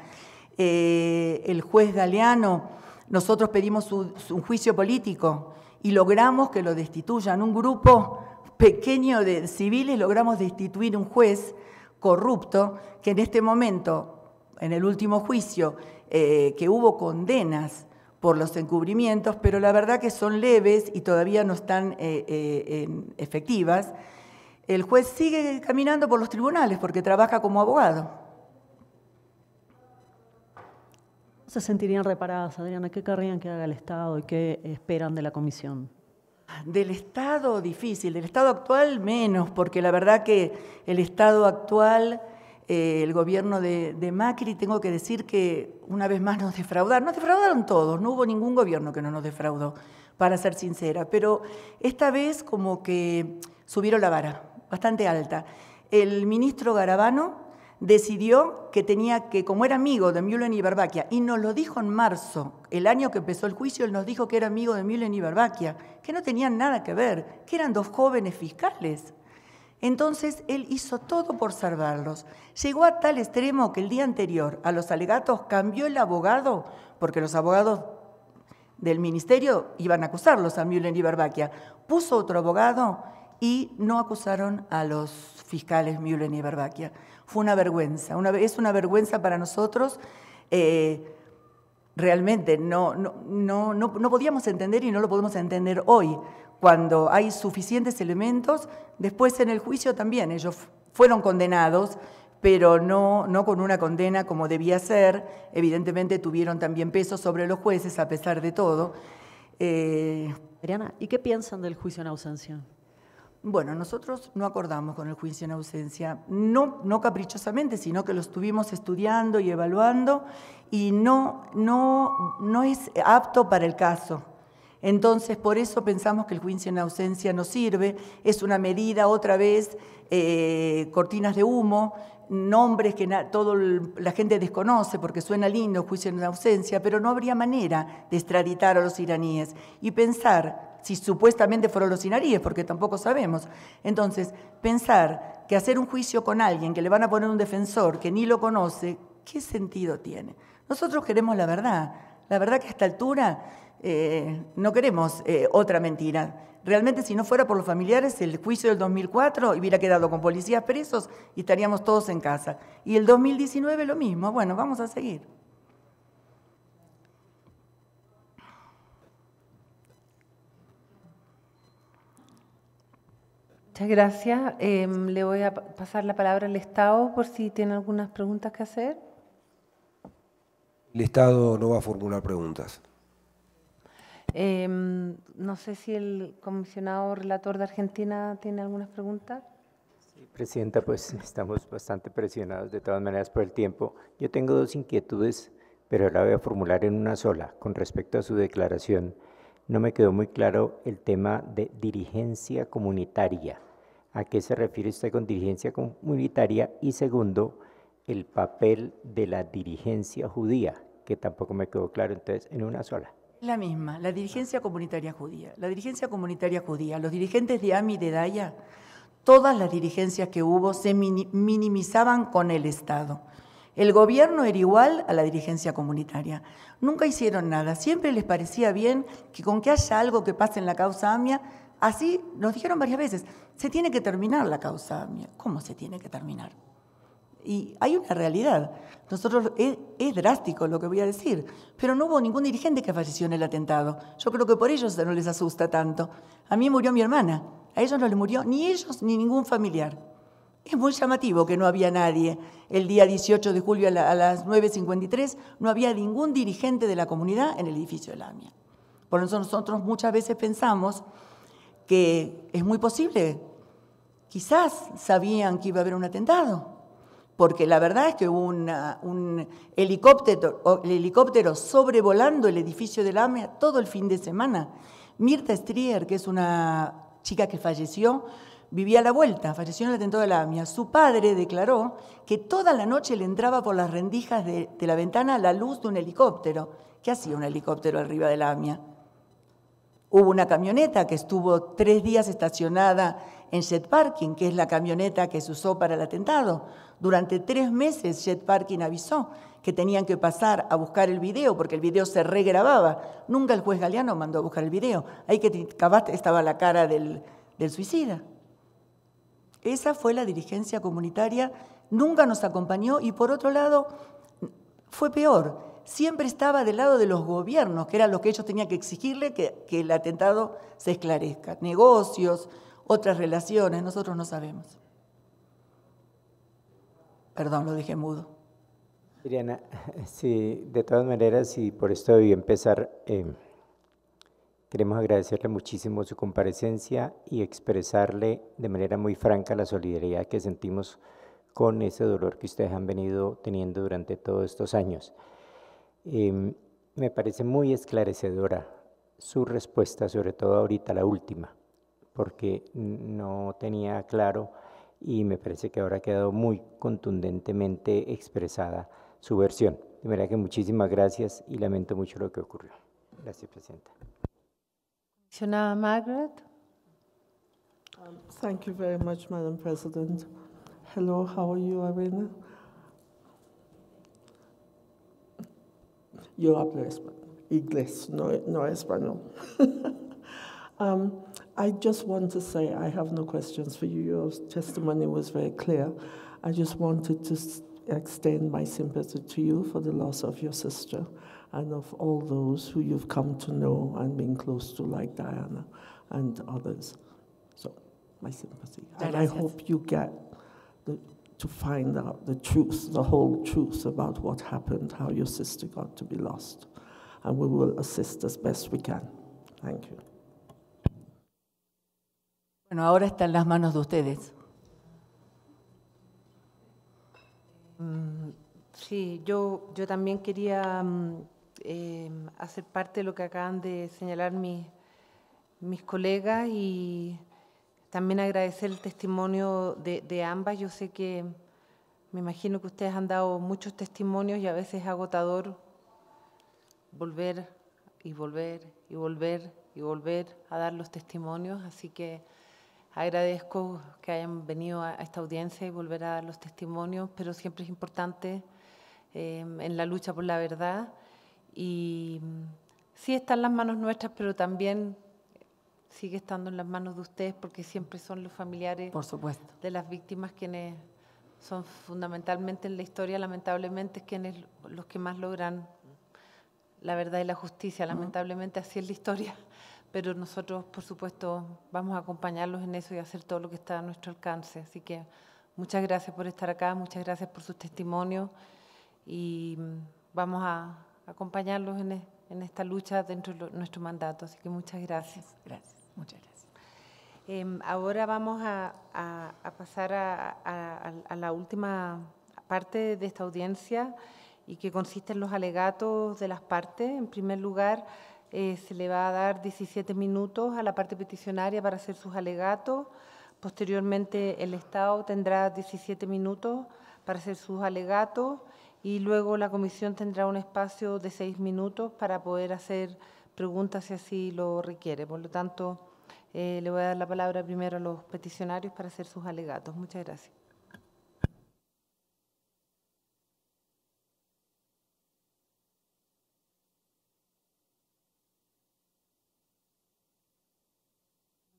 Eh, el juez Galeano, nosotros pedimos un juicio político y logramos que lo destituyan. Un grupo pequeño de civiles logramos destituir un juez corrupto que en este momento, en el último juicio, eh, que hubo condenas por los encubrimientos, pero la verdad que son leves y todavía no están eh, eh, efectivas, el juez sigue caminando por los tribunales porque trabaja como abogado. se sentirían reparadas, Adriana? ¿Qué querrían que haga el Estado y qué esperan de la Comisión? Del Estado difícil, del Estado actual menos, porque la verdad que el Estado actual, eh, el gobierno de, de, Macri, tengo que decir que una vez más nos defraudaron. Nos defraudaron todos, no hubo ningún gobierno que no nos defraudó, para ser sincera, pero esta vez como que subieron la vara, bastante alta. El ministro Garabano decidió que tenía que, como era amigo de Müllen y Barbaquia, y nos lo dijo en marzo, el año que empezó el juicio, él nos dijo que era amigo de Müllen y Barbaquia, que no tenían nada que ver, que eran dos jóvenes fiscales. Entonces él hizo todo por salvarlos. Llegó a tal extremo que el día anterior a los alegatos cambió el abogado, porque los abogados del ministerio iban a acusarlos a Müllen y Barbaquia. Puso otro abogado y no acusaron a los fiscales Müllen y Barbaquia fue una vergüenza. es una vergüenza para nosotros. Eh, realmente no, no, podíamos entender y no lo podemos entender hoy, cuando hay suficientes elementos. Después en el juicio también ellos fueron condenados, pero no, no con una condena como debía ser. Evidentemente tuvieron también peso sobre los jueces a pesar de todo. Mariana, eh, ¿y qué piensan del juicio en ausencia? Bueno, nosotros no acordamos con el juicio en ausencia, no, no caprichosamente, sino que lo estuvimos estudiando y evaluando y no, no, no es apto para el caso. Entonces, por eso pensamos que el juicio en ausencia no sirve, es una medida otra vez, eh, cortinas de humo, nombres que toda la gente desconoce porque suena lindo juicio en ausencia, pero no habría manera de extraditar a los iraníes. Y pensar si supuestamente fueron los sinaríes, porque tampoco sabemos. Entonces, pensar que hacer un juicio con alguien, que le van a poner un defensor que ni lo conoce, ¿qué sentido tiene? Nosotros queremos la verdad. La verdad que a esta altura eh, no queremos eh, otra mentira. Realmente si no fuera por los familiares, el juicio del 2004 hubiera quedado con policías presos y estaríamos todos en casa. Y el 2019 lo mismo. Bueno, vamos a seguir. gracias. Em, le voy a pasar la palabra al Estado por si tiene algunas preguntas que hacer. El Estado no va a formular preguntas. Em, no sé si el comisionado relator de Argentina tiene algunas preguntas. Sí, Presidenta, pues estamos bastante presionados de todas maneras por el tiempo. Yo tengo dos inquietudes, pero la voy a formular en una sola. Con respecto a su declaración, no me quedó muy claro el tema de dirigencia comunitaria. ¿A qué se refiere usted con dirigencia comunitaria? Y segundo, el papel de la dirigencia judía, que tampoco me quedó claro entonces en una sola. La misma, la dirigencia comunitaria judía. La dirigencia comunitaria judía, los dirigentes de AMI y de Daya, todas las dirigencias que hubo se minimizaban con el Estado. El gobierno era igual a la dirigencia comunitaria. Nunca hicieron nada. Siempre les parecía bien que con que haya algo que pase en la causa AMIA, Así nos dijeron varias veces, se tiene que terminar la causa. ¿Cómo se tiene que terminar? Y hay una realidad. Nosotros e, es, drástico lo que voy a decir, pero no hubo ningún dirigente que falleció en el atentado. Yo creo que por ellos no les asusta tanto. A mí murió mi hermana, a ellos no les murió ni ellos ni ningún familiar. Es muy llamativo que no había nadie. El día 18 de julio a las 9.53 no había ningún dirigente de la comunidad en el edificio de la AMIA. Por eso nosotros muchas veces pensamos que es muy posible. Quizás sabían que iba a haber un atentado, porque la verdad es que hubo un helicóptero, el helicóptero sobrevolando el edificio del AMIA todo el fin de semana. Mirta Strier, que es una chica que falleció, vivía a la vuelta, falleció en el atentado de la AMIA. Su padre declaró que toda la noche le entraba por las rendijas de, de la ventana la luz de un helicóptero. ¿Qué hacía un helicóptero arriba de la AMIA? Hubo una camioneta que estuvo tres días estacionada en Jet Parking, que es la camioneta que se usó para el atentado. Durante tres meses Jet Parking avisó que tenían que pasar a buscar el video, porque el video se regrababa. Nunca el juez Galeano mandó a buscar el video. Ahí que estaba la cara del, del suicida. Esa fue la dirigencia comunitaria. Nunca nos acompañó y por otro lado fue peor siempre estaba del lado de los gobiernos, que era lo que ellos tenían que exigirle que, el atentado se esclarezca. Negocios, otras relaciones, nosotros no sabemos. Perdón, lo dije mudo. Adriana, de todas maneras, y por esto debí empezar, em, queremos agradecerle muchísimo su comparecencia y expresarle de manera muy franca la solidaridad que sentimos con ese dolor que ustedes han venido teniendo durante todos estos años. Em, me parece muy esclarecedora su respuesta, sobre todo ahorita la última, porque no tenía claro y me parece que ahora ha quedado muy contundentemente expresada su versión. De que muchísimas gracias y lamento mucho lo que ocurrió. Gracias, Presidenta. Margaret. Um, thank you very much, Madam President. Hello, yo hablo español, inglés, no, no español. um, I just want to say I have no questions for you. Your testimony was very clear. I just wanted to extend my sympathy to you for the loss of your sister and of all those who you've come to know and been close to, like Diana and others. So, my sympathy. and I hope you get to find out the truth, the whole truth about what happened, how your sister got to be lost. And we will assist as best we can. Thank you. Bueno, ahora está en las manos de ustedes. Mm, sí, yo, yo también quería mm, eh, hacer parte de lo que acaban de señalar mis, mis colegas y también agradecer el testimonio de, ambas. Yo sé que me imagino que ustedes han dado muchos testimonios y a veces es agotador volver y volver y volver y volver a dar los testimonios. Así que agradezco que hayan venido a, esta audiencia y volver a dar los testimonios, pero siempre es importante eh, en la lucha por la verdad. Y mm, sí están las manos nuestras, pero también sigue estando en las manos de ustedes porque siempre son los familiares de las víctimas quienes son fundamentalmente en la historia, lamentablemente, quienes los que más logran la verdad y la justicia. Lamentablemente así es la historia, pero nosotros, por supuesto, vamos a acompañarlos en eso y hacer todo lo que está a nuestro alcance. Así que muchas gracias por estar acá, muchas gracias por sus testimonios y vamos a acompañarlos en, en esta lucha dentro de nuestro mandato. Así que muchas gracias. Gracias. Muchas gracias. Em, ahora vamos a, pasar a, la última parte de esta audiencia y que consiste en los alegatos de las partes. En primer lugar, eh, se le va a dar 17 minutos a la parte peticionaria para hacer sus alegatos. Posteriormente, el Estado tendrá 17 minutos para hacer sus alegatos y luego la comisión tendrá un espacio de seis minutos para poder hacer preguntas si así lo requiere. Por lo tanto, eh, le voy a dar la palabra primero a los peticionarios para hacer sus alegatos. Muchas gracias.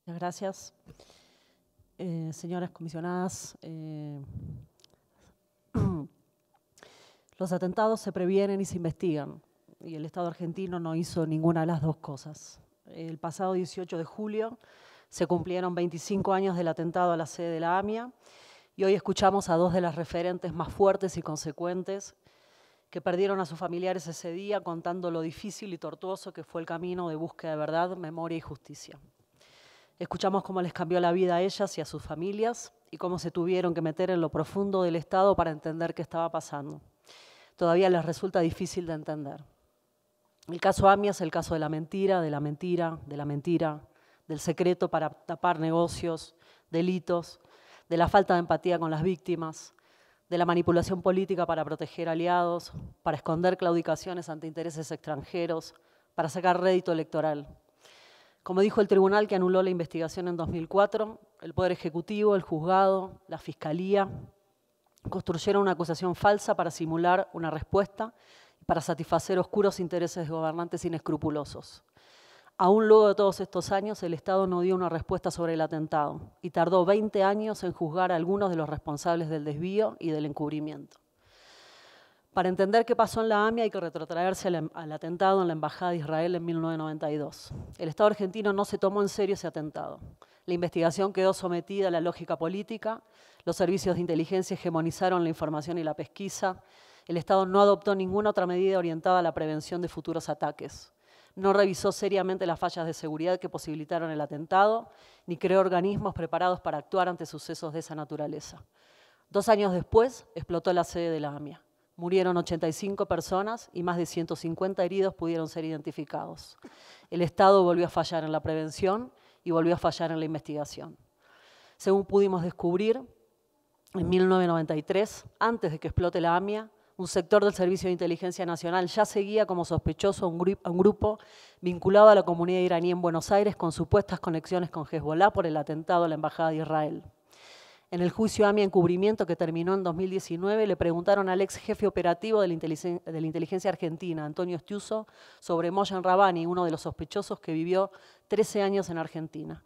Muchas gracias. Eh, señoras comisionadas, eh, los atentados se previenen y se investigan, y el Estado argentino no hizo ninguna de las dos cosas. El pasado 18 de julio se cumplieron 25 años del atentado a la sede de la AMIA y hoy escuchamos a dos de las referentes más fuertes y consecuentes que perdieron a sus familiares ese día contando lo difícil y tortuoso que fue el camino de búsqueda de verdad, memoria y justicia. Escuchamos cómo les cambió la vida a ellas y a sus familias y cómo se tuvieron que meter en lo profundo del Estado para entender qué estaba pasando. Todavía les resulta difícil de entender. El caso AMIA es el caso de la mentira, de la mentira, de la mentira, del secreto para tapar negocios, delitos, de la falta de empatía con las víctimas, de la manipulación política para proteger aliados, para esconder claudicaciones ante intereses extranjeros, para sacar rédito electoral. Como dijo el tribunal que anuló la investigación en 2004, el Poder Ejecutivo, el juzgado, la Fiscalía construyeron una acusación falsa para simular una respuesta para satisfacer oscuros intereses de gobernantes inescrupulosos. Aún luego de todos estos años, el Estado no dio una respuesta sobre el atentado y tardó 20 años en juzgar a algunos de los responsables del desvío y del encubrimiento. Para entender qué pasó en la AMIA hay que retrotraerse al, em-, al, atentado en la Embajada de Israel en 1992. El Estado argentino no se tomó en serio ese atentado. La investigación quedó sometida a la lógica política, los servicios de inteligencia hegemonizaron la información y la pesquisa, el Estado no adoptó ninguna otra medida orientada a la prevención de futuros ataques. No revisó seriamente las fallas de seguridad que posibilitaron el atentado, ni creó organismos preparados para actuar ante sucesos de esa naturaleza. Dos años después, explotó la sede de la AMIA. Murieron 85 personas y más de 150 heridos pudieron ser identificados. El Estado volvió a fallar en la prevención y volvió a fallar en la investigación. Según pudimos descubrir, en 1993, antes de que explote la AMIA, un sector del Servicio de Inteligencia Nacional ya seguía como sospechoso a un, grupo vinculado a la comunidad iraní en Buenos Aires con supuestas conexiones con Hezbollah por el atentado a la Embajada de Israel. En el juicio mi encubrimiento que terminó en 2019, le preguntaron al ex jefe operativo de la, inteligencia argentina, Antonio Stiuso, sobre Moyan Rabani, uno de los sospechosos que vivió 13 años en Argentina.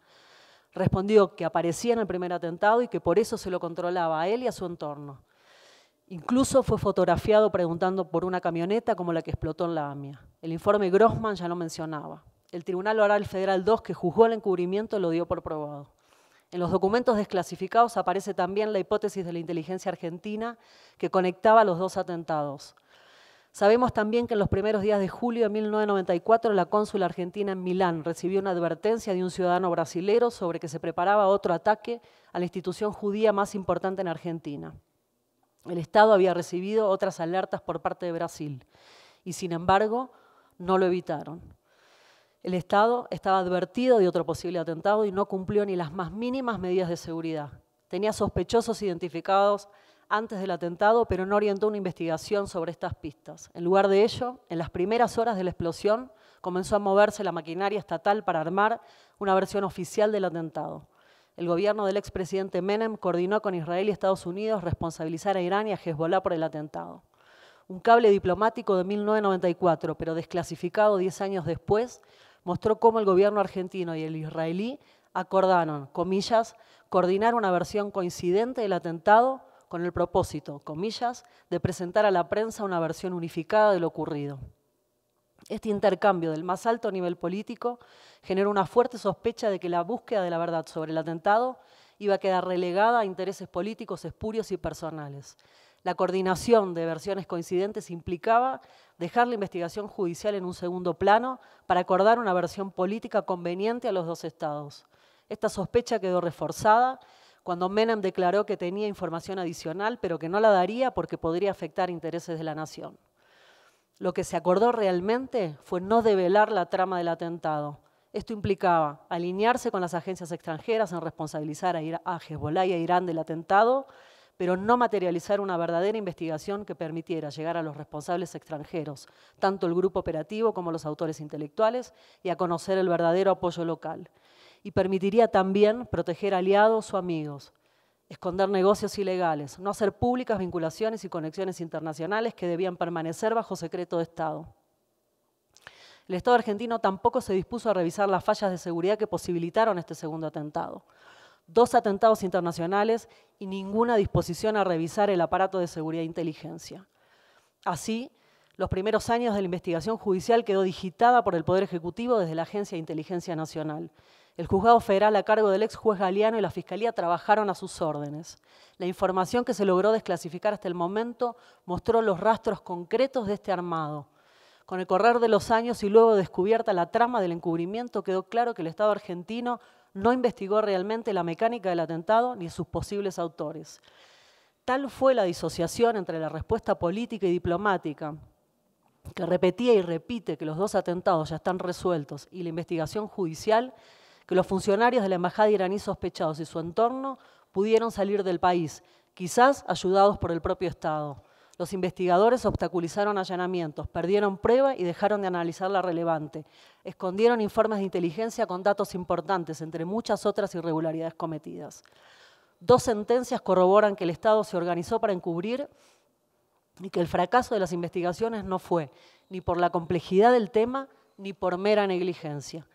Respondió que aparecía en el primer atentado y que por eso se lo controlaba a él y a su entorno. Incluso fue fotografiado preguntando por una camioneta como la que explotó en la AMIA. El informe Grossman ya lo mencionaba. El Tribunal Oral Federal II, que juzgó el encubrimiento, lo dio por probado. En los documentos desclasificados aparece también la hipótesis de la inteligencia argentina que conectaba los dos atentados. Sabemos también que en los primeros días de julio de 1994 la cónsula argentina en Milán recibió una advertencia de un ciudadano brasilero sobre que se preparaba otro ataque a la institución judía más importante en Argentina. El Estado había recibido otras alertas por parte de Brasil y sin embargo no lo evitaron. El Estado estaba advertido de otro posible atentado y no cumplió ni las más mínimas medidas de seguridad. Tenía sospechosos identificados antes del atentado, pero no orientó una investigación sobre estas pistas. En lugar de ello, en las primeras horas de la explosión, comenzó a moverse la maquinaria estatal para armar una versión oficial del atentado el gobierno del expresidente Menem coordinó con Israel y Estados Unidos responsabilizar a Irán y a Hezbollah por el atentado. Un cable diplomático de 1994, pero desclasificado 10 años después, mostró cómo el gobierno argentino y el israelí acordaron, comillas, coordinar una versión coincidente del atentado con el propósito, comillas, de presentar a la prensa una versión unificada de lo ocurrido. Este intercambio del más alto nivel político generó una fuerte sospecha de que la búsqueda de la verdad sobre el atentado iba a quedar relegada a intereses políticos espurios y personales. La coordinación de versiones coincidentes implicaba dejar la investigación judicial en un segundo plano para acordar una versión política conveniente a los dos estados. Esta sospecha quedó reforzada cuando Menem declaró que tenía información adicional, pero que no la daría porque podría afectar intereses de la nación. Lo que se acordó realmente fue no develar la trama del atentado. Esto implicaba alinearse con las agencias extranjeras en responsabilizar a, Hezbollah y a Irán del atentado, pero no materializar una verdadera investigación que permitiera llegar a los responsables extranjeros, tanto el grupo operativo como los autores intelectuales, y a conocer el verdadero apoyo local. Y permitiría también proteger aliados o amigos, esconder negocios ilegales, no hacer públicas vinculaciones y conexiones internacionales que debían permanecer bajo secreto de Estado. El Estado argentino tampoco se dispuso a revisar las fallas de seguridad que posibilitaron este segundo atentado. Dos atentados internacionales y ninguna disposición a revisar el aparato de seguridad e inteligencia. Así, los primeros años de la investigación judicial quedó digitada por el Poder Ejecutivo desde la Agencia de Inteligencia Nacional el juzgado federal a cargo del ex juez Galeano y la fiscalía trabajaron a sus órdenes. La información que se logró desclasificar hasta el momento mostró los rastros concretos de este armado. Con el correr de los años y luego descubierta la trama del encubrimiento, quedó claro que el Estado argentino no investigó realmente la mecánica del atentado ni sus posibles autores. Tal fue la disociación entre la respuesta política y diplomática, que repetía y repite que los dos atentados ya están resueltos, y la investigación judicial que los funcionarios de la embajada iraní sospechados y su entorno pudieron salir del país, quizás ayudados por el propio Estado. Los investigadores obstaculizaron allanamientos, perdieron prueba y dejaron de analizar la relevante. Escondieron informes de inteligencia con datos importantes, entre muchas otras irregularidades cometidas. Dos sentencias corroboran que el Estado se organizó para encubrir y que el fracaso de las investigaciones no fue ni por la complejidad del tema ni por mera negligencia.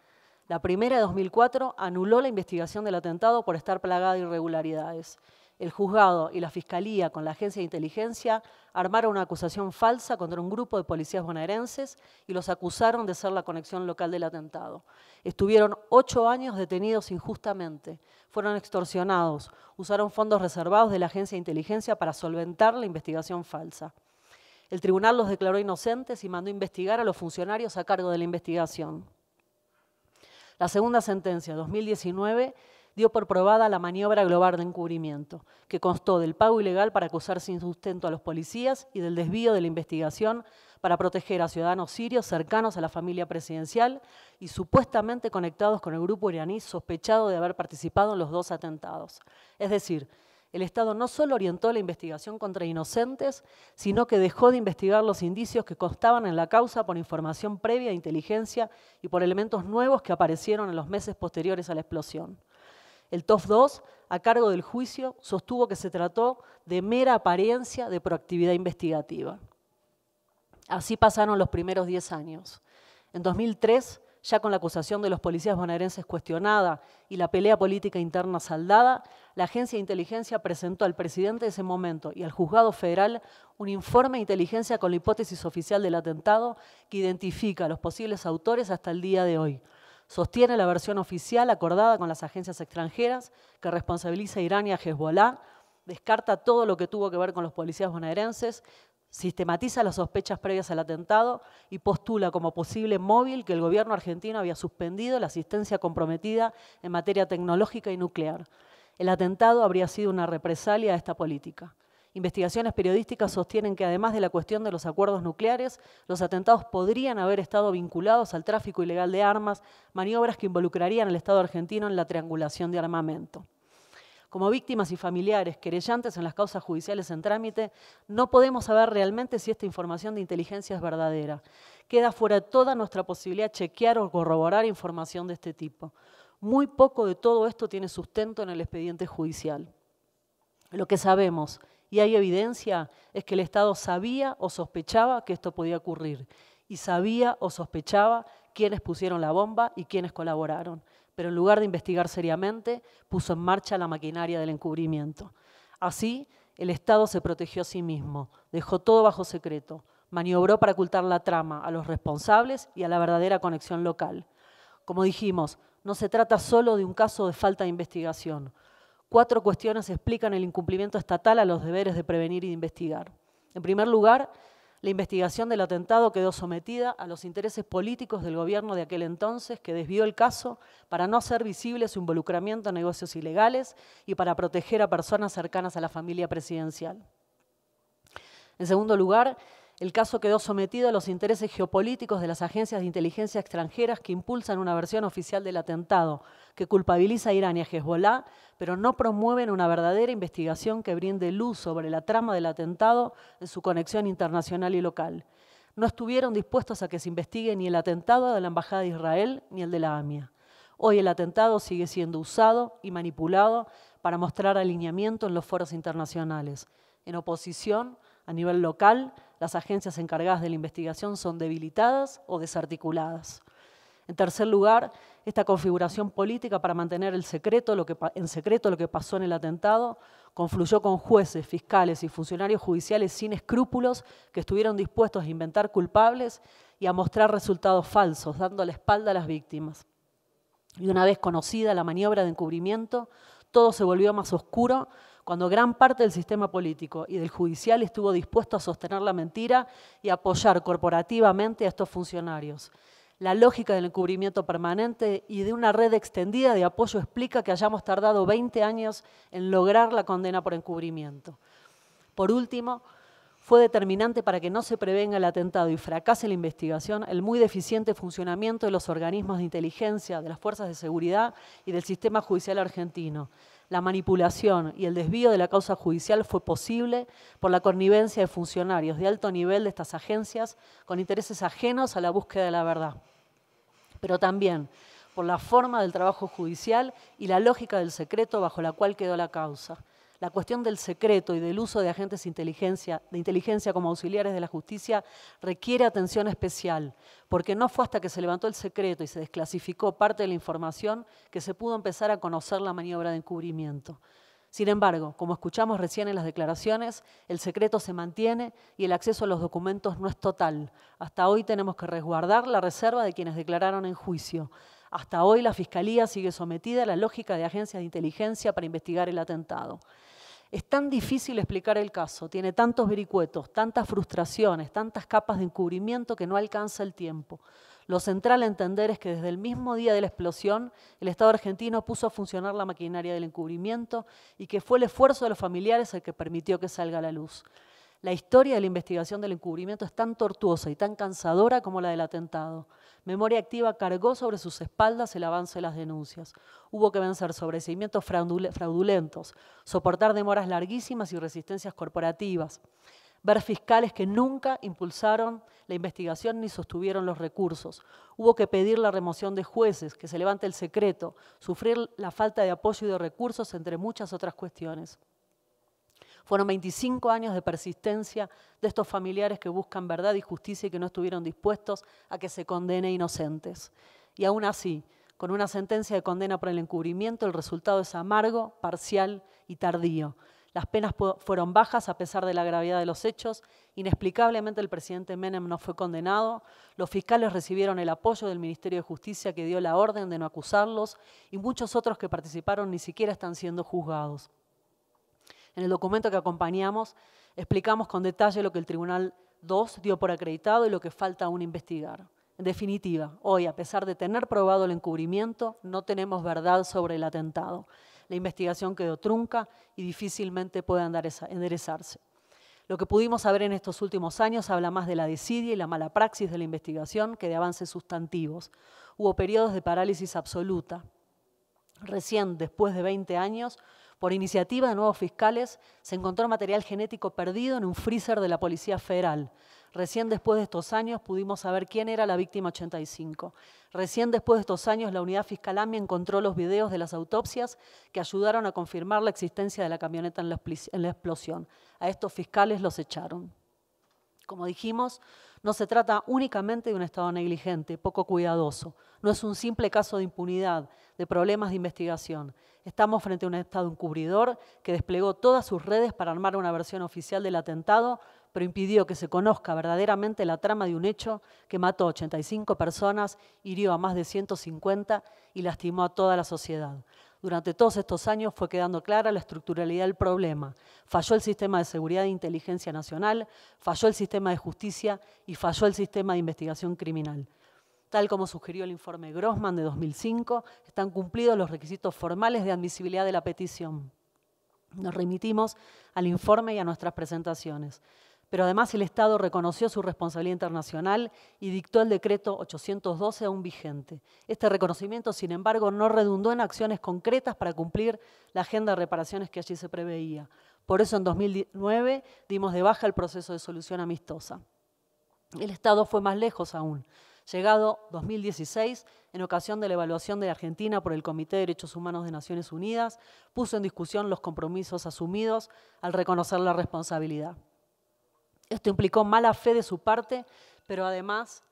La primera, de 2004, anuló la investigación del atentado por estar plagada de irregularidades. El juzgado y la fiscalía con la agencia de inteligencia armaron una acusación falsa contra un grupo de policías bonaerenses y los acusaron de ser la conexión local del atentado. Estuvieron ocho años detenidos injustamente, fueron extorsionados, usaron fondos reservados de la agencia de inteligencia para solventar la investigación falsa. El tribunal los declaró inocentes y mandó investigar a los funcionarios a cargo de la investigación. La segunda sentencia, 2019, dio por probada la maniobra global de encubrimiento, que constó del pago ilegal para acusar sin sustento a los policías y del desvío de la investigación para proteger a ciudadanos sirios cercanos a la familia presidencial y supuestamente conectados con el grupo iraní sospechado de haber participado en los dos atentados. Es decir, el Estado no solo orientó la investigación contra inocentes, sino que dejó de investigar los indicios que constaban en la causa por información previa de inteligencia y por elementos nuevos que aparecieron en los meses posteriores a la explosión. El TOF 2, a cargo del juicio, sostuvo que se trató de mera apariencia de proactividad investigativa. Así pasaron los primeros 10 años. En 2003, ya con la acusación de los policías bonaerenses cuestionada y la pelea política interna saldada, la Agencia de Inteligencia presentó al presidente de ese momento y al juzgado federal un informe de inteligencia con la hipótesis oficial del atentado que identifica a los posibles autores hasta el día de hoy. Sostiene la versión oficial acordada con las agencias extranjeras que responsabiliza a Irán y a Hezbollah descarta todo lo que tuvo que ver con los policías bonaerenses, sistematiza las sospechas previas al atentado y postula como posible móvil que el gobierno argentino había suspendido la asistencia comprometida en materia tecnológica y nuclear. El atentado habría sido una represalia a esta política. Investigaciones periodísticas sostienen que además de la cuestión de los acuerdos nucleares, los atentados podrían haber estado vinculados al tráfico ilegal de armas, maniobras que involucrarían al Estado argentino en la triangulación de armamento como víctimas y familiares querellantes en las causas judiciales en trámite, no podemos saber realmente si esta información de inteligencia es verdadera. Queda fuera toda nuestra posibilidad chequear o corroborar información de este tipo. Muy poco de todo esto tiene sustento en el expediente judicial. Lo que sabemos, y hay evidencia, es que el Estado sabía o sospechaba que esto podía ocurrir, y sabía o sospechaba quiénes pusieron la bomba y quiénes colaboraron pero en lugar de investigar seriamente, puso en marcha la maquinaria del encubrimiento. Así, el Estado se protegió a sí mismo, dejó todo bajo secreto, maniobró para ocultar la trama a los responsables y a la verdadera conexión local. Como dijimos, no se trata solo de un caso de falta de investigación. Cuatro cuestiones explican el incumplimiento estatal a los deberes de prevenir y de investigar. En primer lugar, la investigación del atentado quedó sometida a los intereses políticos del gobierno de aquel entonces que desvió el caso para no hacer visible su involucramiento en negocios ilegales y para proteger a personas cercanas a la familia presidencial. En segundo lugar, el caso quedó sometido a los intereses geopolíticos de las agencias de inteligencia extranjeras que impulsan una versión oficial del atentado, que culpabiliza a Irán y a Hezbollah, pero no promueven una verdadera investigación que brinde luz sobre la trama del atentado en su conexión internacional y local. No estuvieron dispuestos a que se investigue ni el atentado de la Embajada de Israel ni el de la AMIA. Hoy el atentado sigue siendo usado y manipulado para mostrar alineamiento en los foros internacionales, en oposición a nivel local las agencias encargadas de la investigación son debilitadas o desarticuladas. En tercer lugar, esta configuración política para mantener en secreto lo que pasó en el atentado confluyó con jueces, fiscales y funcionarios judiciales sin escrúpulos que estuvieron dispuestos a inventar culpables y a mostrar resultados falsos, dando la espalda a las víctimas. Y una vez conocida la maniobra de encubrimiento, todo se volvió más oscuro cuando gran parte del sistema político y del judicial estuvo dispuesto a sostener la mentira y apoyar corporativamente a estos funcionarios. La lógica del encubrimiento permanente y de una red extendida de apoyo explica que hayamos tardado 20 años en lograr la condena por encubrimiento. Por último, fue determinante para que no se prevenga el atentado y fracase la investigación el muy deficiente funcionamiento de los organismos de inteligencia, de las fuerzas de seguridad y del sistema judicial argentino, la manipulación y el desvío de la causa judicial fue posible por la connivencia de funcionarios de alto nivel de estas agencias con intereses ajenos a la búsqueda de la verdad, pero también por la forma del trabajo judicial y la lógica del secreto bajo la cual quedó la causa la cuestión del secreto y del uso de agentes de inteligencia, de inteligencia como auxiliares de la justicia requiere atención especial, porque no fue hasta que se levantó el secreto y se desclasificó parte de la información que se pudo empezar a conocer la maniobra de encubrimiento. Sin embargo, como escuchamos recién en las declaraciones, el secreto se mantiene y el acceso a los documentos no es total. Hasta hoy tenemos que resguardar la reserva de quienes declararon en juicio. Hasta hoy la Fiscalía sigue sometida a la lógica de agencias de inteligencia para investigar el atentado. Es tan difícil explicar el caso, tiene tantos vericuetos, tantas frustraciones, tantas capas de encubrimiento que no alcanza el tiempo. Lo central a entender es que desde el mismo día de la explosión, el Estado argentino puso a funcionar la maquinaria del encubrimiento y que fue el esfuerzo de los familiares el que permitió que salga a la luz. La historia de la investigación del encubrimiento es tan tortuosa y tan cansadora como la del atentado. Memoria Activa cargó sobre sus espaldas el avance de las denuncias. Hubo que vencer sobrecimientos fraudulentos, soportar demoras larguísimas y resistencias corporativas, ver fiscales que nunca impulsaron la investigación ni sostuvieron los recursos. Hubo que pedir la remoción de jueces, que se levante el secreto, sufrir la falta de apoyo y de recursos, entre muchas otras cuestiones. Fueron 25 años de persistencia de estos familiares que buscan verdad y justicia y que no estuvieron dispuestos a que se condene inocentes. Y aún así, con una sentencia de condena por el encubrimiento, el resultado es amargo, parcial y tardío. Las penas fueron bajas a pesar de la gravedad de los hechos. Inexplicablemente el presidente Menem no fue condenado. Los fiscales recibieron el apoyo del Ministerio de Justicia que dio la orden de no acusarlos y muchos otros que participaron ni siquiera están siendo juzgados. En el documento que acompañamos explicamos con detalle lo que el Tribunal 2 dio por acreditado y lo que falta aún investigar. En definitiva, hoy, a pesar de tener probado el encubrimiento, no tenemos verdad sobre el atentado. La investigación quedó trunca y difícilmente puede enderezarse. Lo que pudimos saber en estos últimos años habla más de la desidia y la mala praxis de la investigación que de avances sustantivos. Hubo periodos de parálisis absoluta. Recién, después de 20 años, por iniciativa de nuevos fiscales, se encontró material genético perdido en un freezer de la Policía Federal. Recién después de estos años pudimos saber quién era la víctima 85. Recién después de estos años la unidad fiscal AMI encontró los videos de las autopsias que ayudaron a confirmar la existencia de la camioneta en la explosión. A estos fiscales los echaron. Como dijimos, no se trata únicamente de un Estado negligente, poco cuidadoso. No es un simple caso de impunidad, de problemas de investigación. Estamos frente a un Estado encubridor que desplegó todas sus redes para armar una versión oficial del atentado, pero impidió que se conozca verdaderamente la trama de un hecho que mató a 85 personas, hirió a más de 150 y lastimó a toda la sociedad. Durante todos estos años fue quedando clara la estructuralidad del problema. Falló el sistema de seguridad e inteligencia nacional, falló el sistema de justicia y falló el sistema de investigación criminal. Tal como sugirió el informe Grossman de 2005, están cumplidos los requisitos formales de admisibilidad de la petición. Nos remitimos al informe y a nuestras presentaciones pero además el Estado reconoció su responsabilidad internacional y dictó el decreto 812 aún vigente. Este reconocimiento, sin embargo, no redundó en acciones concretas para cumplir la agenda de reparaciones que allí se preveía. Por eso en 2009 dimos de baja el proceso de solución amistosa. El Estado fue más lejos aún. Llegado 2016, en ocasión de la evaluación de Argentina por el Comité de Derechos Humanos de Naciones Unidas, puso en discusión los compromisos asumidos al reconocer la responsabilidad. Esto implicó mala fe de su parte, pero además,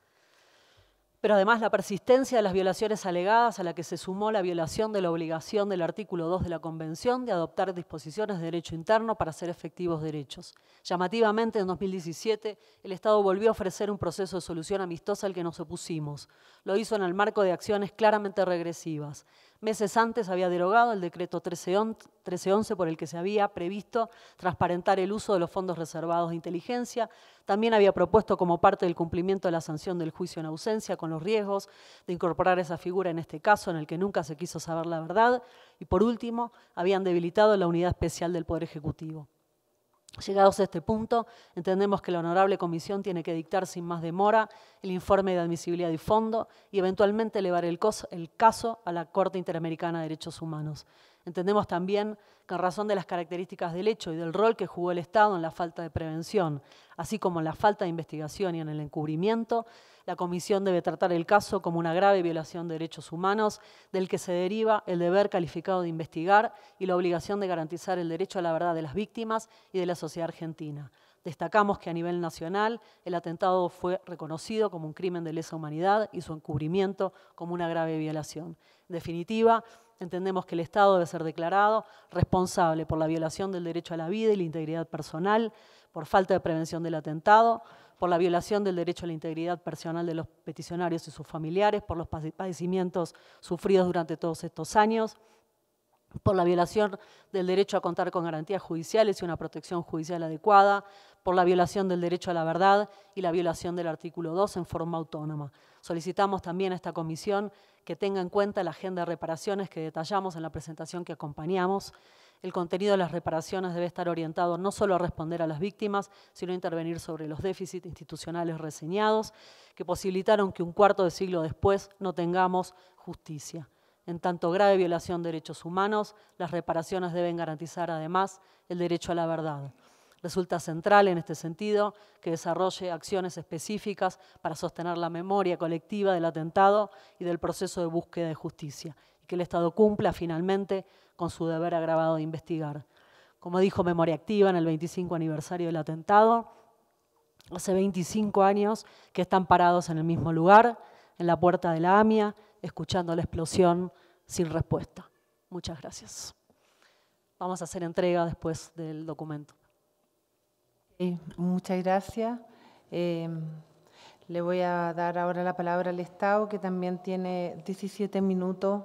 pero además la persistencia de las violaciones alegadas a la que se sumó la violación de la obligación del artículo 2 de la Convención de adoptar disposiciones de derecho interno para hacer efectivos derechos. Llamativamente, en 2017, el Estado volvió a ofrecer un proceso de solución amistosa al que nos opusimos. Lo hizo en el marco de acciones claramente regresivas. Meses antes había derogado el decreto 1311 por el que se había previsto transparentar el uso de los fondos reservados de inteligencia. También había propuesto como parte del cumplimiento de la sanción del juicio en ausencia con los riesgos de incorporar esa figura en este caso en el que nunca se quiso saber la verdad. Y por último, habían debilitado la unidad especial del Poder Ejecutivo. Llegados a este punto, entendemos que la honorable comisión tiene que dictar sin más demora el informe de admisibilidad de fondo y eventualmente elevar el caso a la Corte Interamericana de Derechos Humanos. Entendemos también que en razón de las características del hecho y del rol que jugó el Estado en la falta de prevención, así como en la falta de investigación y en el encubrimiento, la Comisión debe tratar el caso como una grave violación de derechos humanos del que se deriva el deber calificado de investigar y la obligación de garantizar el derecho a la verdad de las víctimas y de la sociedad argentina. Destacamos que a nivel nacional el atentado fue reconocido como un crimen de lesa humanidad y su encubrimiento como una grave violación. En definitiva, entendemos que el Estado debe ser declarado responsable por la violación del derecho a la vida y la integridad personal, por falta de prevención del atentado, por la violación del derecho a la integridad personal de los peticionarios y sus familiares, por los padecimientos sufridos durante todos estos años, por la violación del derecho a contar con garantías judiciales y una protección judicial adecuada, por la violación del derecho a la verdad y la violación del artículo 2 en forma autónoma. Solicitamos también a esta comisión que tenga en cuenta la agenda de reparaciones que detallamos en la presentación que acompañamos. El contenido de las reparaciones debe estar orientado no solo a responder a las víctimas, sino a intervenir sobre los déficits institucionales reseñados que posibilitaron que un cuarto de siglo después no tengamos justicia. En tanto grave violación de derechos humanos, las reparaciones deben garantizar además el derecho a la verdad. Resulta central en este sentido que desarrolle acciones específicas para sostener la memoria colectiva del atentado y del proceso de búsqueda de justicia, y que el Estado cumpla finalmente con su deber agravado de investigar. Como dijo Memoria Activa en el 25 aniversario del atentado, hace 25 años que están parados en el mismo lugar, en la puerta de la AMIA, escuchando la explosión sin respuesta. Muchas gracias. Vamos a hacer entrega después del documento muchas gracias. Em, le voy a dar ahora la palabra al Estado, que también tiene 17 minutos,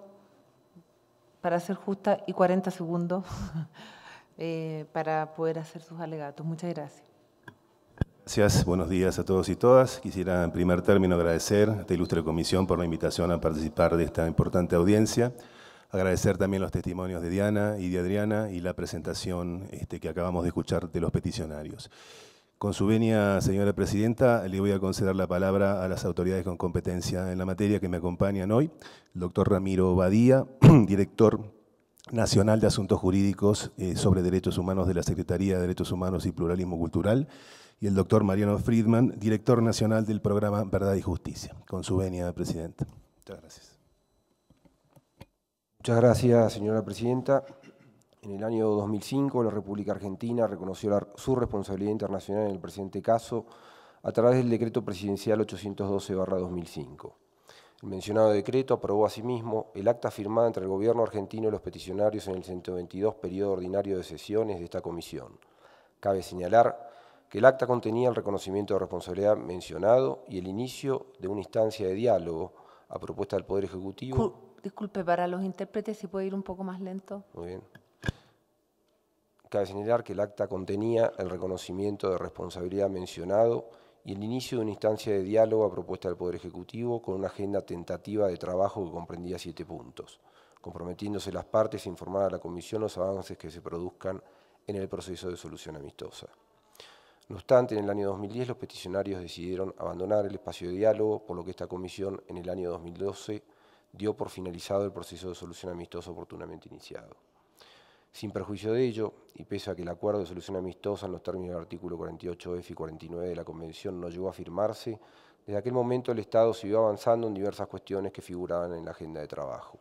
para ser justa, y 40 segundos eh, para poder hacer sus alegatos. Muchas gracias. Gracias, buenos días a todos y todas. Quisiera en primer término agradecer a esta ilustre comisión por la invitación a participar de esta importante audiencia. Agradecer también los testimonios de Diana y de Adriana y la presentación este, que acabamos de escuchar de los peticionarios. Con su venia, señora presidenta, le voy a conceder la palabra a las autoridades con competencia en la materia que me acompañan hoy. El doctor Ramiro Badía, director Nacional de Asuntos Jurídicos eh, sobre Derechos Humanos de la Secretaría de Derechos Humanos y Pluralismo Cultural, y el doctor Mariano Friedman, director nacional del programa Verdad y Justicia. Con su venia, Presidenta. Muchas gracias. Muchas gracias, señora presidenta. En el año 2005, la República Argentina reconoció su responsabilidad internacional en el presente caso a través del decreto presidencial 812-2005. El mencionado decreto aprobó asimismo el acta firmada entre el Gobierno argentino y los peticionarios en el 122 periodo ordinario de sesiones de esta comisión. Cabe señalar que el acta contenía el reconocimiento de responsabilidad mencionado y el inicio de una instancia de diálogo a propuesta del Poder Ejecutivo Disculpe, para los intérpretes, si puede ir un poco más lento. Muy bien. Cabe señalar que el acta contenía el reconocimiento de responsabilidad mencionado y el inicio de una instancia de diálogo a propuesta del Poder Ejecutivo con una agenda tentativa de trabajo que comprendía siete puntos, comprometiéndose las partes a informar a la Comisión los avances que se produzcan en el proceso de solución amistosa. No obstante, en el año 2010 los peticionarios decidieron abandonar el espacio de diálogo, por lo que esta comisión en el año 2012 dio por finalizado el proceso de solución amistosa oportunamente iniciado. Sin perjuicio de ello, y pese a que el acuerdo de solución amistosa en los términos del artículo 48F y 49 de la Convención no llegó a firmarse, desde aquel momento el Estado siguió avanzando en diversas cuestiones que figuraban en la agenda de trabajo.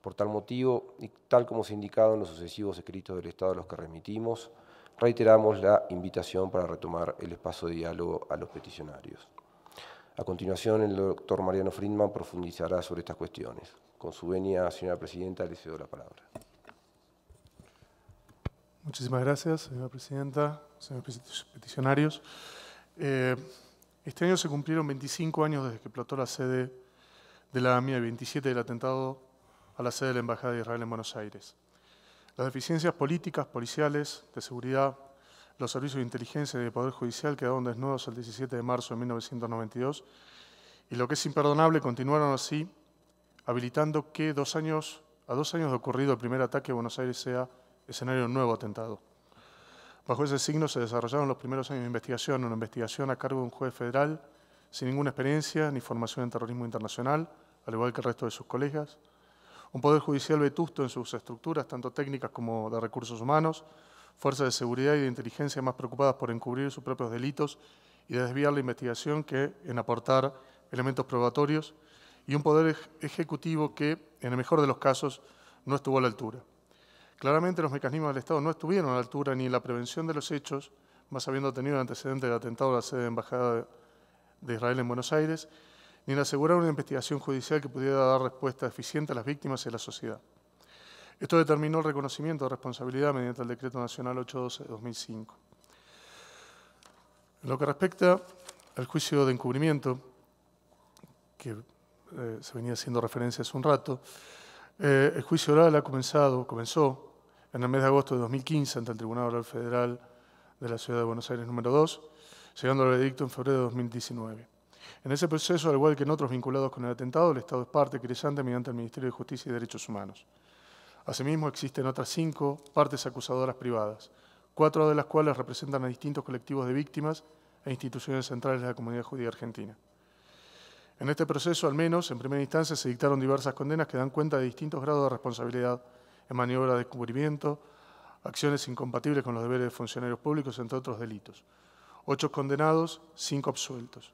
Por tal motivo, y tal como se ha indicado en los sucesivos escritos del Estado a los que remitimos, reiteramos la invitación para retomar el espacio de diálogo a los peticionarios. A continuación, el doctor Mariano Friedman profundizará sobre estas cuestiones. Con su venia, señora presidenta, le cedo la palabra. Muchísimas gracias, señora presidenta, señores peticionarios. Eh, este año se cumplieron 25 años desde que explotó la sede de la AMIA y 27 del atentado a la sede de la Embajada de Israel en Buenos Aires. Las deficiencias políticas, policiales, de seguridad, los servicios de inteligencia y de Poder Judicial quedaron desnudos el 17 de marzo de 1992 y lo que es imperdonable, continuaron así, habilitando que dos años, a dos años de ocurrido el primer ataque a Buenos Aires sea escenario de un nuevo atentado. Bajo ese signo se desarrollaron los primeros años de investigación, una investigación a cargo de un juez federal sin ninguna experiencia ni formación en terrorismo internacional, al igual que el resto de sus colegas, un poder judicial vetusto en sus estructuras, tanto técnicas como de recursos humanos, fuerzas de seguridad y de inteligencia más preocupadas por encubrir sus propios delitos y desviar la investigación que en aportar elementos probatorios, y un poder ejecutivo que, en el mejor de los casos, no estuvo a la altura. Claramente los mecanismos del Estado no estuvieron a la altura ni en la prevención de los hechos, más habiendo tenido antecedentes antecedente del atentado a la sede de Embajada de Israel en Buenos Aires, ni en asegurar una investigación judicial que pudiera dar respuesta eficiente a las víctimas y a la sociedad. Esto determinó el reconocimiento de responsabilidad mediante el Decreto Nacional 812 de 2005. En lo que respecta al juicio de encubrimiento, que eh, se venía haciendo referencia hace un rato, eh, el juicio oral ha comenzado, comenzó en el mes de agosto de 2015 ante el Tribunal Oral Federal de la Ciudad de Buenos Aires número 2, llegando al veredicto en febrero de 2019. En ese proceso, al igual que en otros vinculados con el atentado, el Estado es parte creyente mediante el Ministerio de Justicia y Derechos Humanos. Asimismo, existen otras cinco partes acusadoras privadas, cuatro de las cuales representan a distintos colectivos de víctimas e instituciones centrales de la comunidad judía argentina. En este proceso, al menos, en primera instancia, se dictaron diversas condenas que dan cuenta de distintos grados de responsabilidad en maniobra de cubrimiento, acciones incompatibles con los deberes de funcionarios públicos, entre otros delitos. Ocho condenados, cinco absueltos.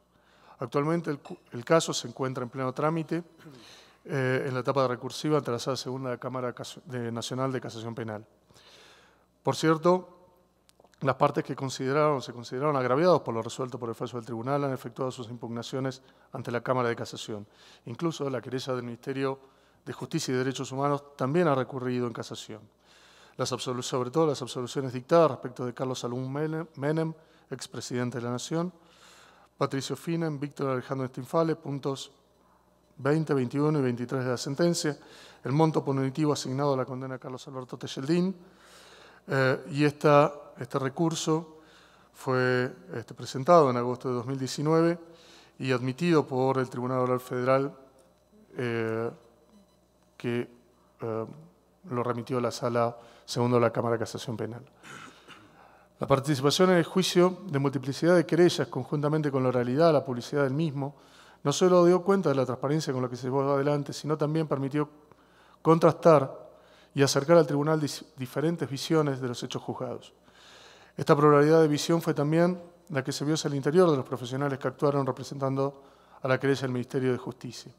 Actualmente el caso se encuentra en pleno trámite eh, en la etapa recursiva ante la Segunda Cámara Nacional de Casación Penal. Por cierto, las partes que consideraron se consideraron agraviados por lo resuelto por el fallo del tribunal han efectuado sus impugnaciones ante la Cámara de Casación. Incluso la querella del Ministerio de Justicia y Derechos Humanos también ha recurrido en casación. Las sobre todo las absoluciones dictadas respecto de Carlos Salún Menem, expresidente de la Nación, Patricio Finen, Víctor Alejandro estinfale puntos 20, 21 y 23 de la sentencia, el monto punitivo asignado a la condena a Carlos Alberto Tejeldín, eh, y este recurso fue este, presentado en agosto de 2019 y admitido por el Tribunal Oral Federal eh, que eh, lo remitió a la Sala Segundo la Cámara de Casación Penal. La participación en el juicio de multiplicidad de querellas conjuntamente con la oralidad, la publicidad del mismo, no solo dio cuenta de la transparencia con la que se llevó adelante, sino también permitió contrastar y acercar al tribunal diferentes visiones de los hechos juzgados. Esta pluralidad de visión fue también la que se vio hacia el interior de los profesionales que actuaron representando a la querella del Ministerio de Justicia,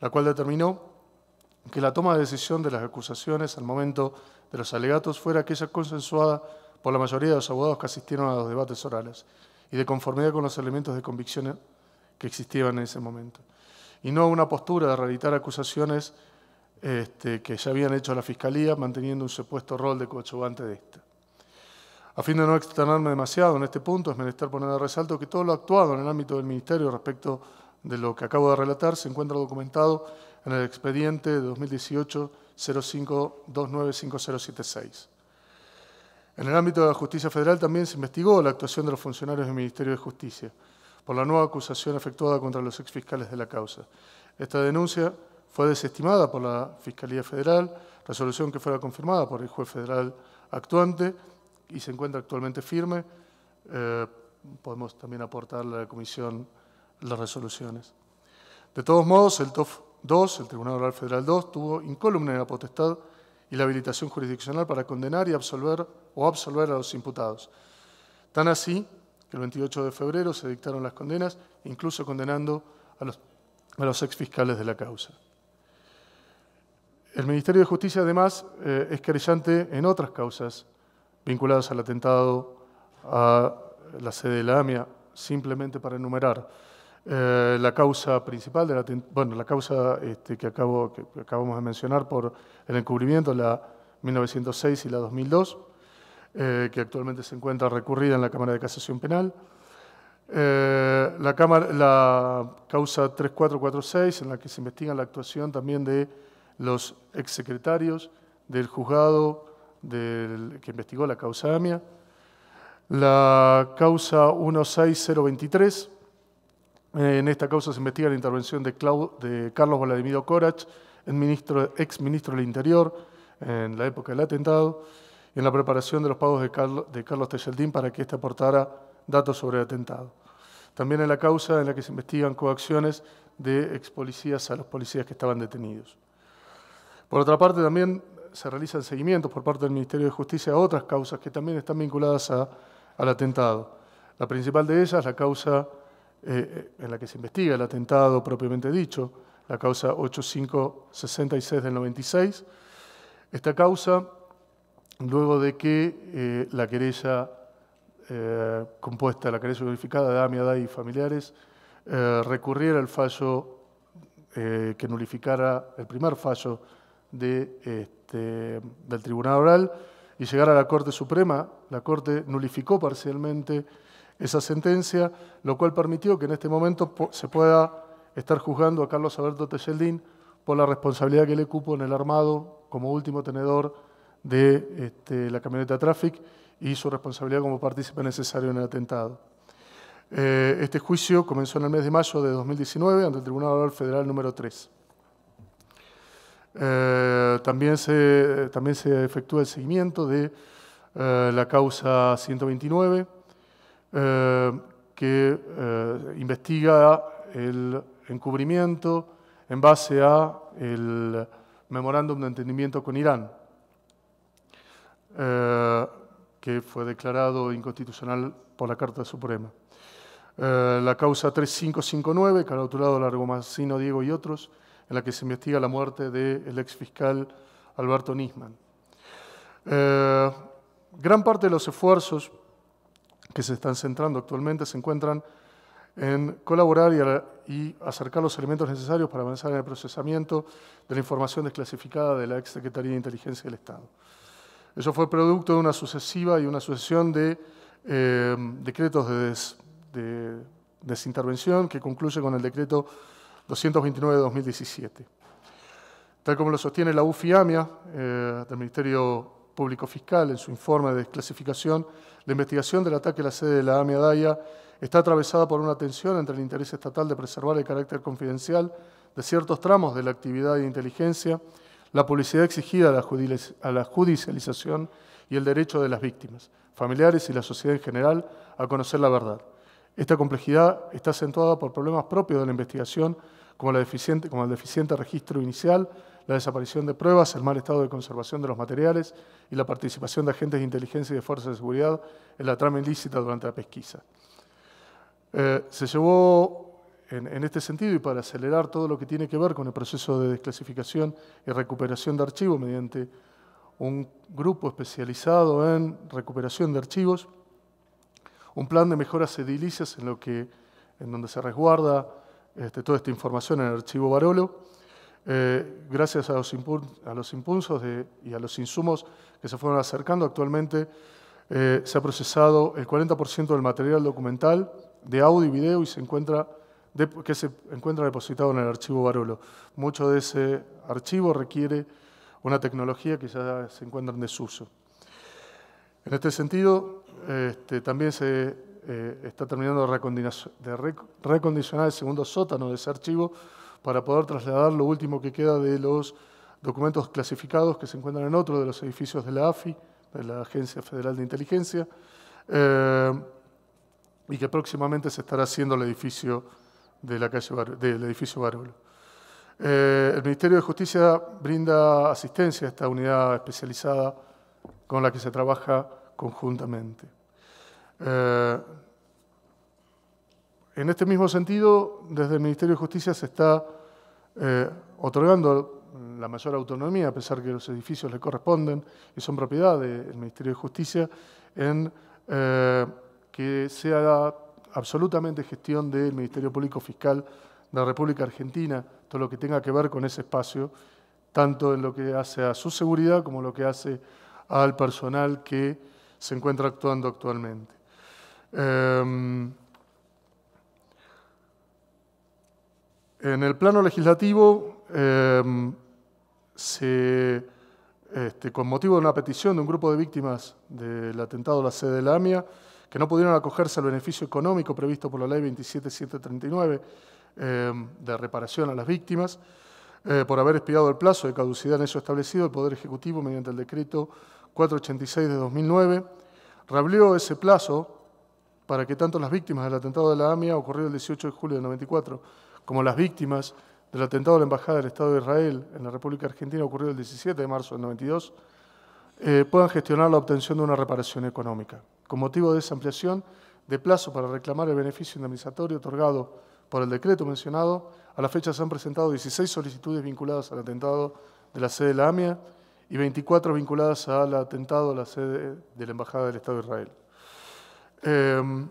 la cual determinó que la toma de decisión de las acusaciones al momento de los alegatos fuera aquella consensuada por la mayoría de los abogados que asistieron a los debates orales y de conformidad con los elementos de convicción que existían en ese momento. Y no una postura de reeditar acusaciones este, que ya habían hecho la Fiscalía, manteniendo un supuesto rol de coadyuvante de esta. A fin de no externarme demasiado en este punto, es menester poner de resalto que todo lo actuado en el ámbito del Ministerio respecto de lo que acabo de relatar se encuentra documentado en el expediente de 2018-05295076. En el ámbito de la justicia federal también se investigó la actuación de los funcionarios del Ministerio de Justicia, por la nueva acusación efectuada contra los exfiscales de la causa. Esta denuncia fue desestimada por la Fiscalía Federal, resolución que fue confirmada por el juez federal actuante y se encuentra actualmente firme. Eh, podemos también aportar a la Comisión las resoluciones. De todos modos, el TOF 2, el Tribunal Oral Federal 2, tuvo incólume la potestad y la habilitación jurisdiccional para condenar y absolver o absolver a los imputados. Tan así el 28 de febrero se dictaron las condenas, incluso condenando a los, a los exfiscales de la causa. El Ministerio de Justicia, además, eh, es querellante en otras causas vinculadas al atentado a la sede de la AMIA, simplemente para enumerar. Eh, la causa principal, de la, bueno, la causa este, que, que acabamos de mencionar por el encubrimiento, la 1906 y la 2002, eh, que actualmente se encuentra recurrida en la Cámara de Casación Penal. Eh, la, causa 3446, en la que se investiga la actuación también de los exsecretarios del juzgado que investigó la causa AMIA. La causa 16023, eh, en esta causa se investiga la intervención de, Carlos Vladimiro Corach, exministro ex ministro del Interior, en la época del atentado en la preparación de los pagos de Carlos, de Carlos Tejeldín para que éste aportara datos sobre el atentado. También en la causa en la que se investigan coacciones de expolicías a los policías que estaban detenidos. Por otra parte, también se realizan seguimientos por parte del Ministerio de Justicia a otras causas que también están vinculadas a, al atentado. La principal de ellas, la causa eh, eh, en la que se investiga el atentado propiamente dicho, la causa 8566 del 96. Esta causa luego de que eh, la querella eh, compuesta, la querella unificada de AMI, y familiares, eh, recurriera al fallo que nulificara el primer fallo este, del Tribunal Oral y llegara a la Corte Suprema. La Corte nulificó parcialmente esa sentencia, lo cual permitió que en este momento se pueda estar juzgando a Carlos Alberto Tejeldín por la responsabilidad que le cupo en el armado como último tenedor de este, la camioneta Traffic y su responsabilidad como partícipe necesario en el atentado. Eh, este juicio comenzó en el mes de mayo de 2019 ante el Tribunal Oral Federal número 3. Eh, también, se, también se efectúa el seguimiento de eh, la causa 129, que investiga el encubrimiento en base a el memorándum de entendimiento con Irán, eh, que fue declarado inconstitucional por la Carta Suprema. Eh, la causa 3559, Largo Largomacino Diego y otros, en la que se investiga la muerte del ex exfiscal Alberto Nisman. Eh, gran parte de los esfuerzos que se están centrando actualmente se encuentran en colaborar y, y, acercar los elementos necesarios para avanzar en el procesamiento de la información desclasificada de la Exsecretaría de Inteligencia del Estado. Eso fue producto de una sucesiva y una sucesión de eh, decretos de, desintervención que concluye con el decreto 229 de 2017. Tal como lo sostiene la UFIAMIA, AMIA eh, del Ministerio Público Fiscal, en su informe de desclasificación, la investigación del ataque a la sede de la AMIA DAIA está atravesada por una tensión entre el interés estatal de preservar el carácter confidencial de ciertos tramos de la actividad de inteligencia la publicidad exigida a la judicialización y el derecho de las víctimas, familiares y la sociedad en general a conocer la verdad. Esta complejidad está acentuada por problemas propios de la investigación, como, la deficiente, el deficiente registro inicial, la desaparición de pruebas, el mal estado de conservación de los materiales y la participación de agentes de inteligencia y de fuerzas de seguridad en la trama ilícita durante la pesquisa. Eh, se llevó en, este sentido y para acelerar todo lo que tiene que ver con el proceso de desclasificación y recuperación de archivos mediante un grupo especializado en recuperación de archivos, un plan de mejoras edilicias en, lo que, en donde se resguarda este, toda esta información en el archivo Barolo, eh, gracias a los, a los impulsos y a los insumos que se fueron acercando actualmente, eh, se ha procesado el 40% del material documental de audio y video y se encuentra que se encuentra depositado en el archivo Barolo. Mucho de ese archivo requiere una tecnología que ya se encuentra en desuso. En este sentido, este, también se eh, está terminando de recondicionar el segundo sótano de ese archivo para poder trasladar lo último que queda de los documentos clasificados que se encuentran en otro de los edificios de la AFI, de la Agencia Federal de Inteligencia, eh, y que próximamente se estará haciendo el edificio del edificio barolo eh, el Ministerio de Justicia brinda asistencia a esta unidad especializada con la que se trabaja conjuntamente. Eh, en este mismo sentido, desde el Ministerio de Justicia se está eh, otorgando la mayor autonomía, a pesar que los edificios le corresponden y son propiedad del Ministerio de Justicia, en eh, que sea absolutamente gestión del Ministerio Público Fiscal de la República Argentina, todo lo que tenga que ver con ese espacio, tanto en lo que hace a su seguridad como lo que hace al personal que se encuentra actuando actualmente. Em, en el plano legislativo, em, este, con motivo de una petición de un grupo de víctimas del atentado a la sede de la AMIA, que no pudieron acogerse al beneficio económico previsto por la Ley 27739 eh, de reparación a las víctimas, eh, por haber expirado el plazo de caducidad en eso establecido, el Poder Ejecutivo, mediante el decreto 486 de 2009, reabrió ese plazo para que tanto las víctimas del atentado de la AMIA, ocurrido el 18 de julio de 94, como las víctimas del atentado de la Embajada del Estado de Israel en la República Argentina, ocurrido el 17 de marzo del 92, eh, puedan gestionar la obtención de una reparación económica. Con motivo de esa ampliación de plazo para reclamar el beneficio indemnizatorio otorgado por el decreto mencionado, a la fecha se han presentado 16 solicitudes vinculadas al atentado de la sede de la AMIA y 24 vinculadas al atentado a la sede de la Embajada del Estado de Israel. Em,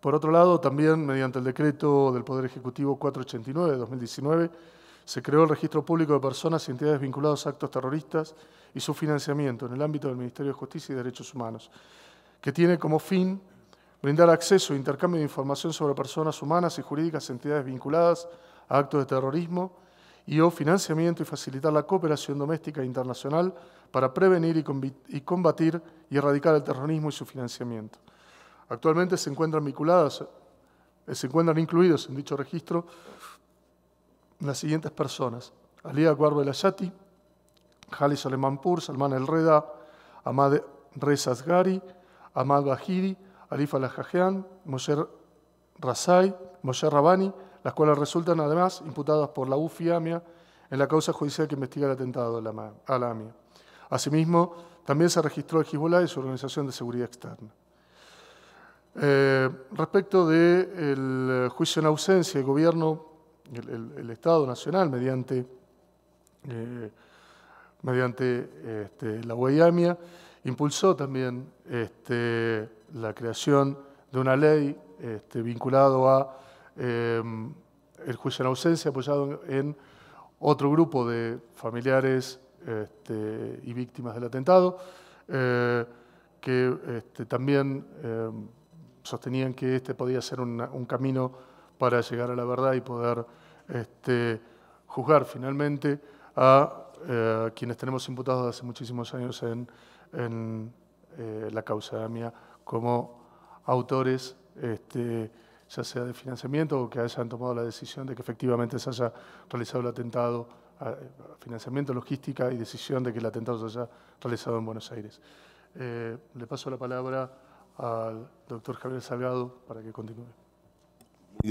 por otro lado, también mediante el decreto del Poder Ejecutivo 489 de 2019, se creó el registro público de personas y entidades vinculadas a actos terroristas y su financiamiento en el ámbito del Ministerio de Justicia y Derechos Humanos que tiene como fin brindar acceso e intercambio de información sobre personas humanas y jurídicas, entidades vinculadas a actos de terrorismo y o financiamiento y facilitar la cooperación doméstica e internacional para prevenir y combatir y erradicar el terrorismo y su financiamiento. Actualmente se encuentran vinculadas, eh, se encuentran incluidos en dicho registro las siguientes personas. Alía el Jalis Jali Alemán Salman El Reda, Ahmad Reza Asghari, Ahmad Bahiri, Alifa al Mosher Moshe Razai, Moshe Rabani, las cuales resultan además imputadas por la UFIAMIA AMIA en la causa judicial que investiga el atentado a la AMIA. Asimismo, también se registró el Hezbollah y su Organización de Seguridad Externa. Eh, respecto del juicio en ausencia, del gobierno, el, Estado Nacional, mediante, eh, mediante este, la UFIAMIA, Impulsó también este, la creación de una ley este, vinculado a em, el juicio en ausencia, apoyado en otro grupo de familiares este, y víctimas del atentado, eh, que este, también em, sostenían que este podía ser un camino para llegar a la verdad y poder juzgar finalmente a eh, quienes tenemos imputados hace muchísimos años en en eh, la causa de mía como autores, este, ya sea de financiamiento o que hayan tomado la decisión de que efectivamente se haya realizado el atentado, financiamiento, logística y decisión de que el atentado se haya realizado en Buenos Aires. Eh, le paso la palabra al doctor Javier Salgado para que continúe.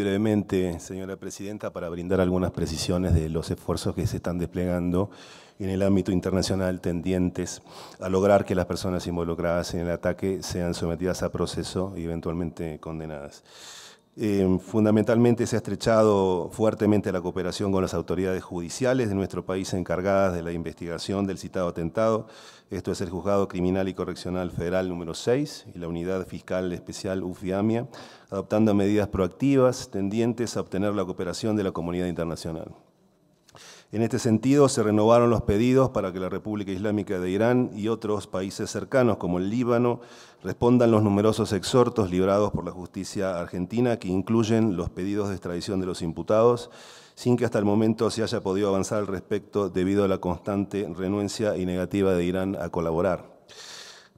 Brevemente, señora presidenta, para brindar algunas precisiones de los esfuerzos que se están desplegando en el ámbito internacional tendientes a lograr que las personas involucradas en el ataque sean sometidas a proceso y eventualmente condenadas. Em, fundamentalmente se ha estrechado fuertemente la cooperación con las autoridades judiciales de nuestro país encargadas de la investigación del citado atentado. Esto es el Juzgado Criminal y Correccional Federal número 6 y la Unidad Fiscal Especial UFIAMIA, adoptando medidas proactivas tendientes a obtener la cooperación de la comunidad internacional. En este sentido, se renovaron los pedidos para que la República Islámica de Irán y otros países cercanos como el Líbano respondan los numerosos exhortos librados por la justicia argentina que incluyen los pedidos de extradición de los imputados, sin que hasta el momento se haya podido avanzar al respecto debido a la constante renuencia y negativa de Irán a colaborar.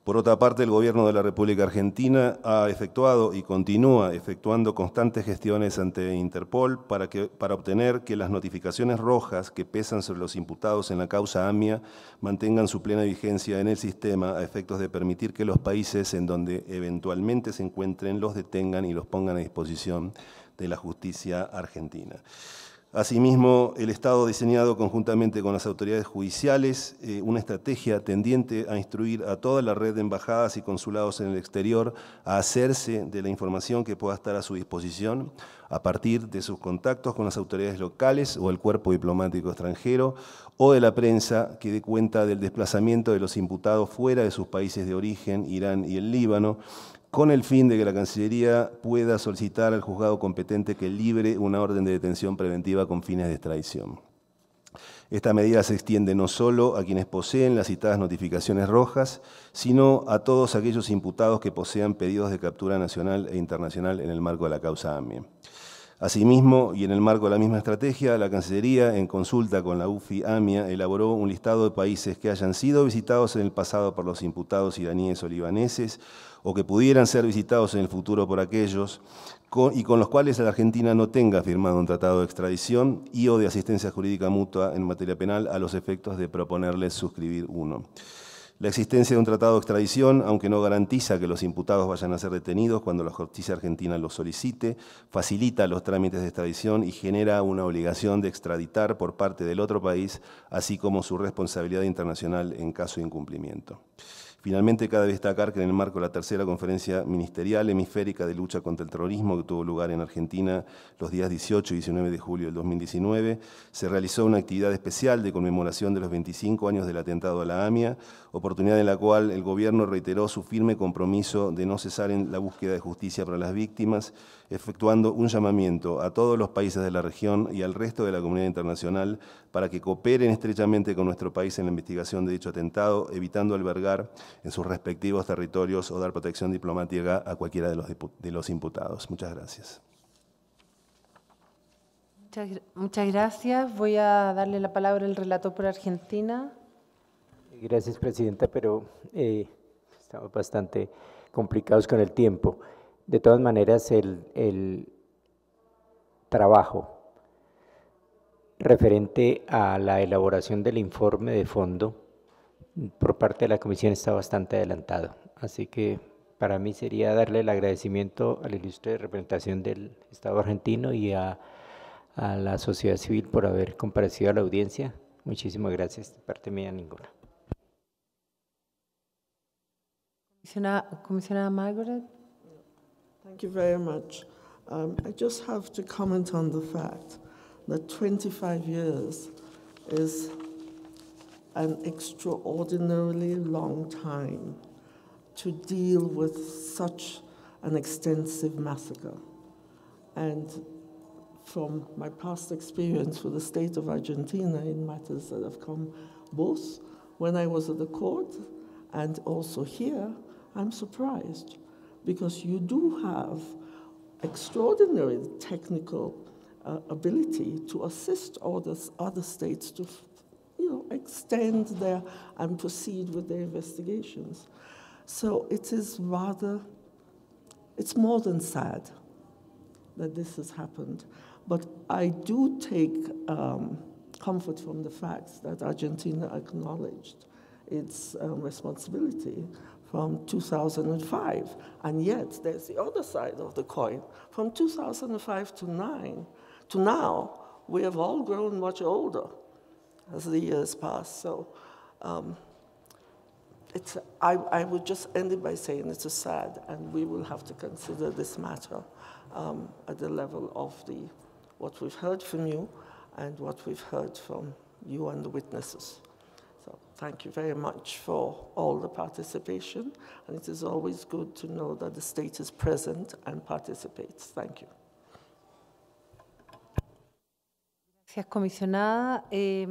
Por otra parte, el Gobierno de la República Argentina ha efectuado y continúa efectuando constantes gestiones ante Interpol para, que, para, obtener que las notificaciones rojas que pesan sobre los imputados en la causa AMIA mantengan su plena vigencia en el sistema a efectos de permitir que los países en donde eventualmente se encuentren los detengan y los pongan a disposición de la justicia argentina. Asimismo, el Estado ha diseñado conjuntamente con las autoridades judiciales eh, una estrategia tendiente a instruir a toda la red de embajadas y consulados en el exterior a hacerse de la información que pueda estar a su disposición a partir de sus contactos con las autoridades locales o el cuerpo diplomático extranjero o de la prensa que dé cuenta del desplazamiento de los imputados fuera de sus países de origen, Irán y el Líbano, con el fin de que la Cancillería pueda solicitar al juzgado competente que libre una orden de detención preventiva con fines de extradición. Esta medida se extiende no solo a quienes poseen las citadas notificaciones rojas, sino a todos aquellos imputados que posean pedidos de captura nacional e internacional en el marco de la causa AMIA. Asimismo, y en el marco de la misma estrategia, la Cancillería, en consulta con la UFI AMIA, elaboró un listado de países que hayan sido visitados en el pasado por los imputados iraníes o libaneses o que pudieran ser visitados en el futuro por aquellos y con los cuales la Argentina no tenga firmado un tratado de extradición y o de asistencia jurídica mutua en materia penal a los efectos de proponerles suscribir uno. La existencia de un tratado de extradición, aunque no garantiza que los imputados vayan a ser detenidos cuando la justicia argentina los solicite, facilita los trámites de extradición y genera una obligación de extraditar por parte del otro país, así como su responsabilidad internacional en caso de incumplimiento. Finalmente, cabe destacar que en el marco de la tercera conferencia ministerial hemisférica de lucha contra el terrorismo que tuvo lugar en Argentina los días 18 y 19 de julio del 2019, se realizó una actividad especial de conmemoración de los 25 años del atentado a la AMIA, oportunidad en la cual el Gobierno reiteró su firme compromiso de no cesar en la búsqueda de justicia para las víctimas efectuando un llamamiento a todos los países de la región y al resto de la comunidad internacional para que cooperen estrechamente con nuestro país en la investigación de dicho atentado, evitando albergar en sus respectivos territorios o dar protección diplomática a cualquiera de los, de los imputados. Muchas gracias. Muchas, gracias. Voy a darle la palabra al relato por Argentina. Gracias, Presidenta, pero eh, estamos bastante complicados con el tiempo de todas maneras el, trabajo referente a la elaboración del informe de fondo por parte de la comisión está bastante adelantado. Así que para mí sería darle el agradecimiento al ilustre representación del Estado argentino y a, la sociedad civil por haber comparecido a la audiencia. Muchísimas gracias. De parte mía ninguna. Comisionada, comisionada Margaret. Thank you very much. Um, I just have to comment on the fact that 25 years is an extraordinarily long time to deal with such an extensive massacre. And from my past experience with the state of Argentina in matters that have come both when I was at the court and also here, I'm surprised because you do have extraordinary technical uh, ability to assist others, other states to you know, extend their and proceed with their investigations. So it is rather, it's more than sad that this has happened. But I do take um, comfort from the fact that Argentina acknowledged its um, responsibility from 2005. And yet, there's the other side of the coin. From 2005 to, nine, to now, we have all grown much older as the years pass. So um, it's, I, I, would just end it by saying it's sad, and we will have to consider this matter um, at the level of the, what we've heard from you and what we've heard from you and the witnesses. Thank you very much for all the participation. And it is always good to know that the state is present and participates. Thank you. Gracias, comisionada. Eh,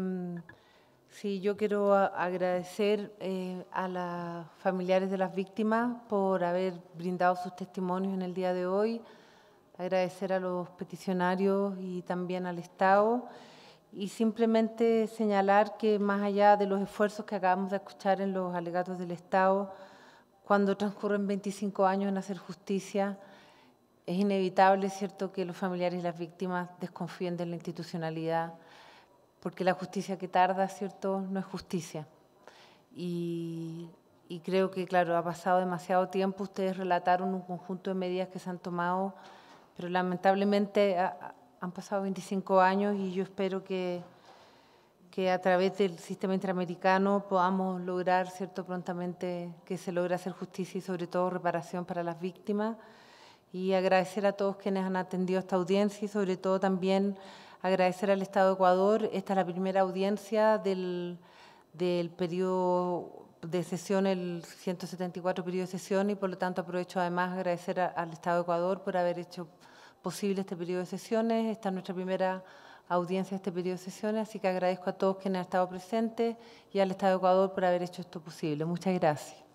sí, yo quiero agradecer eh, a las familiares de las víctimas por haber brindado sus testimonios en el día de hoy. Agradecer a los peticionarios y también al Estado. y simplemente señalar que más allá de los esfuerzos que acabamos de escuchar en los alegatos del Estado, cuando transcurren 25 años en hacer justicia, es inevitable, ¿cierto?, que los familiares y las víctimas desconfíen de la institucionalidad, porque la justicia que tarda, ¿cierto?, no es justicia. Y, creo que, claro, ha pasado demasiado tiempo, ustedes relataron un conjunto de medidas que se han tomado, pero lamentablemente han pasado 25 años y yo espero que, que a través del sistema interamericano podamos lograr cierto prontamente que se logre hacer justicia y sobre todo reparación para las víctimas y agradecer a todos quienes han atendido esta audiencia y sobre todo también agradecer al Estado de Ecuador. Esta es la primera audiencia del, del periodo de sesión, el 174 periodo de sesión y por lo tanto aprovecho además agradecer al Estado de Ecuador por haber hecho posible este periodo de sesiones. Esta es nuestra primera audiencia de este periodo de sesiones, así que agradezco a todos quienes han estado presentes y al Estado de Ecuador por haber hecho esto posible. Muchas gracias.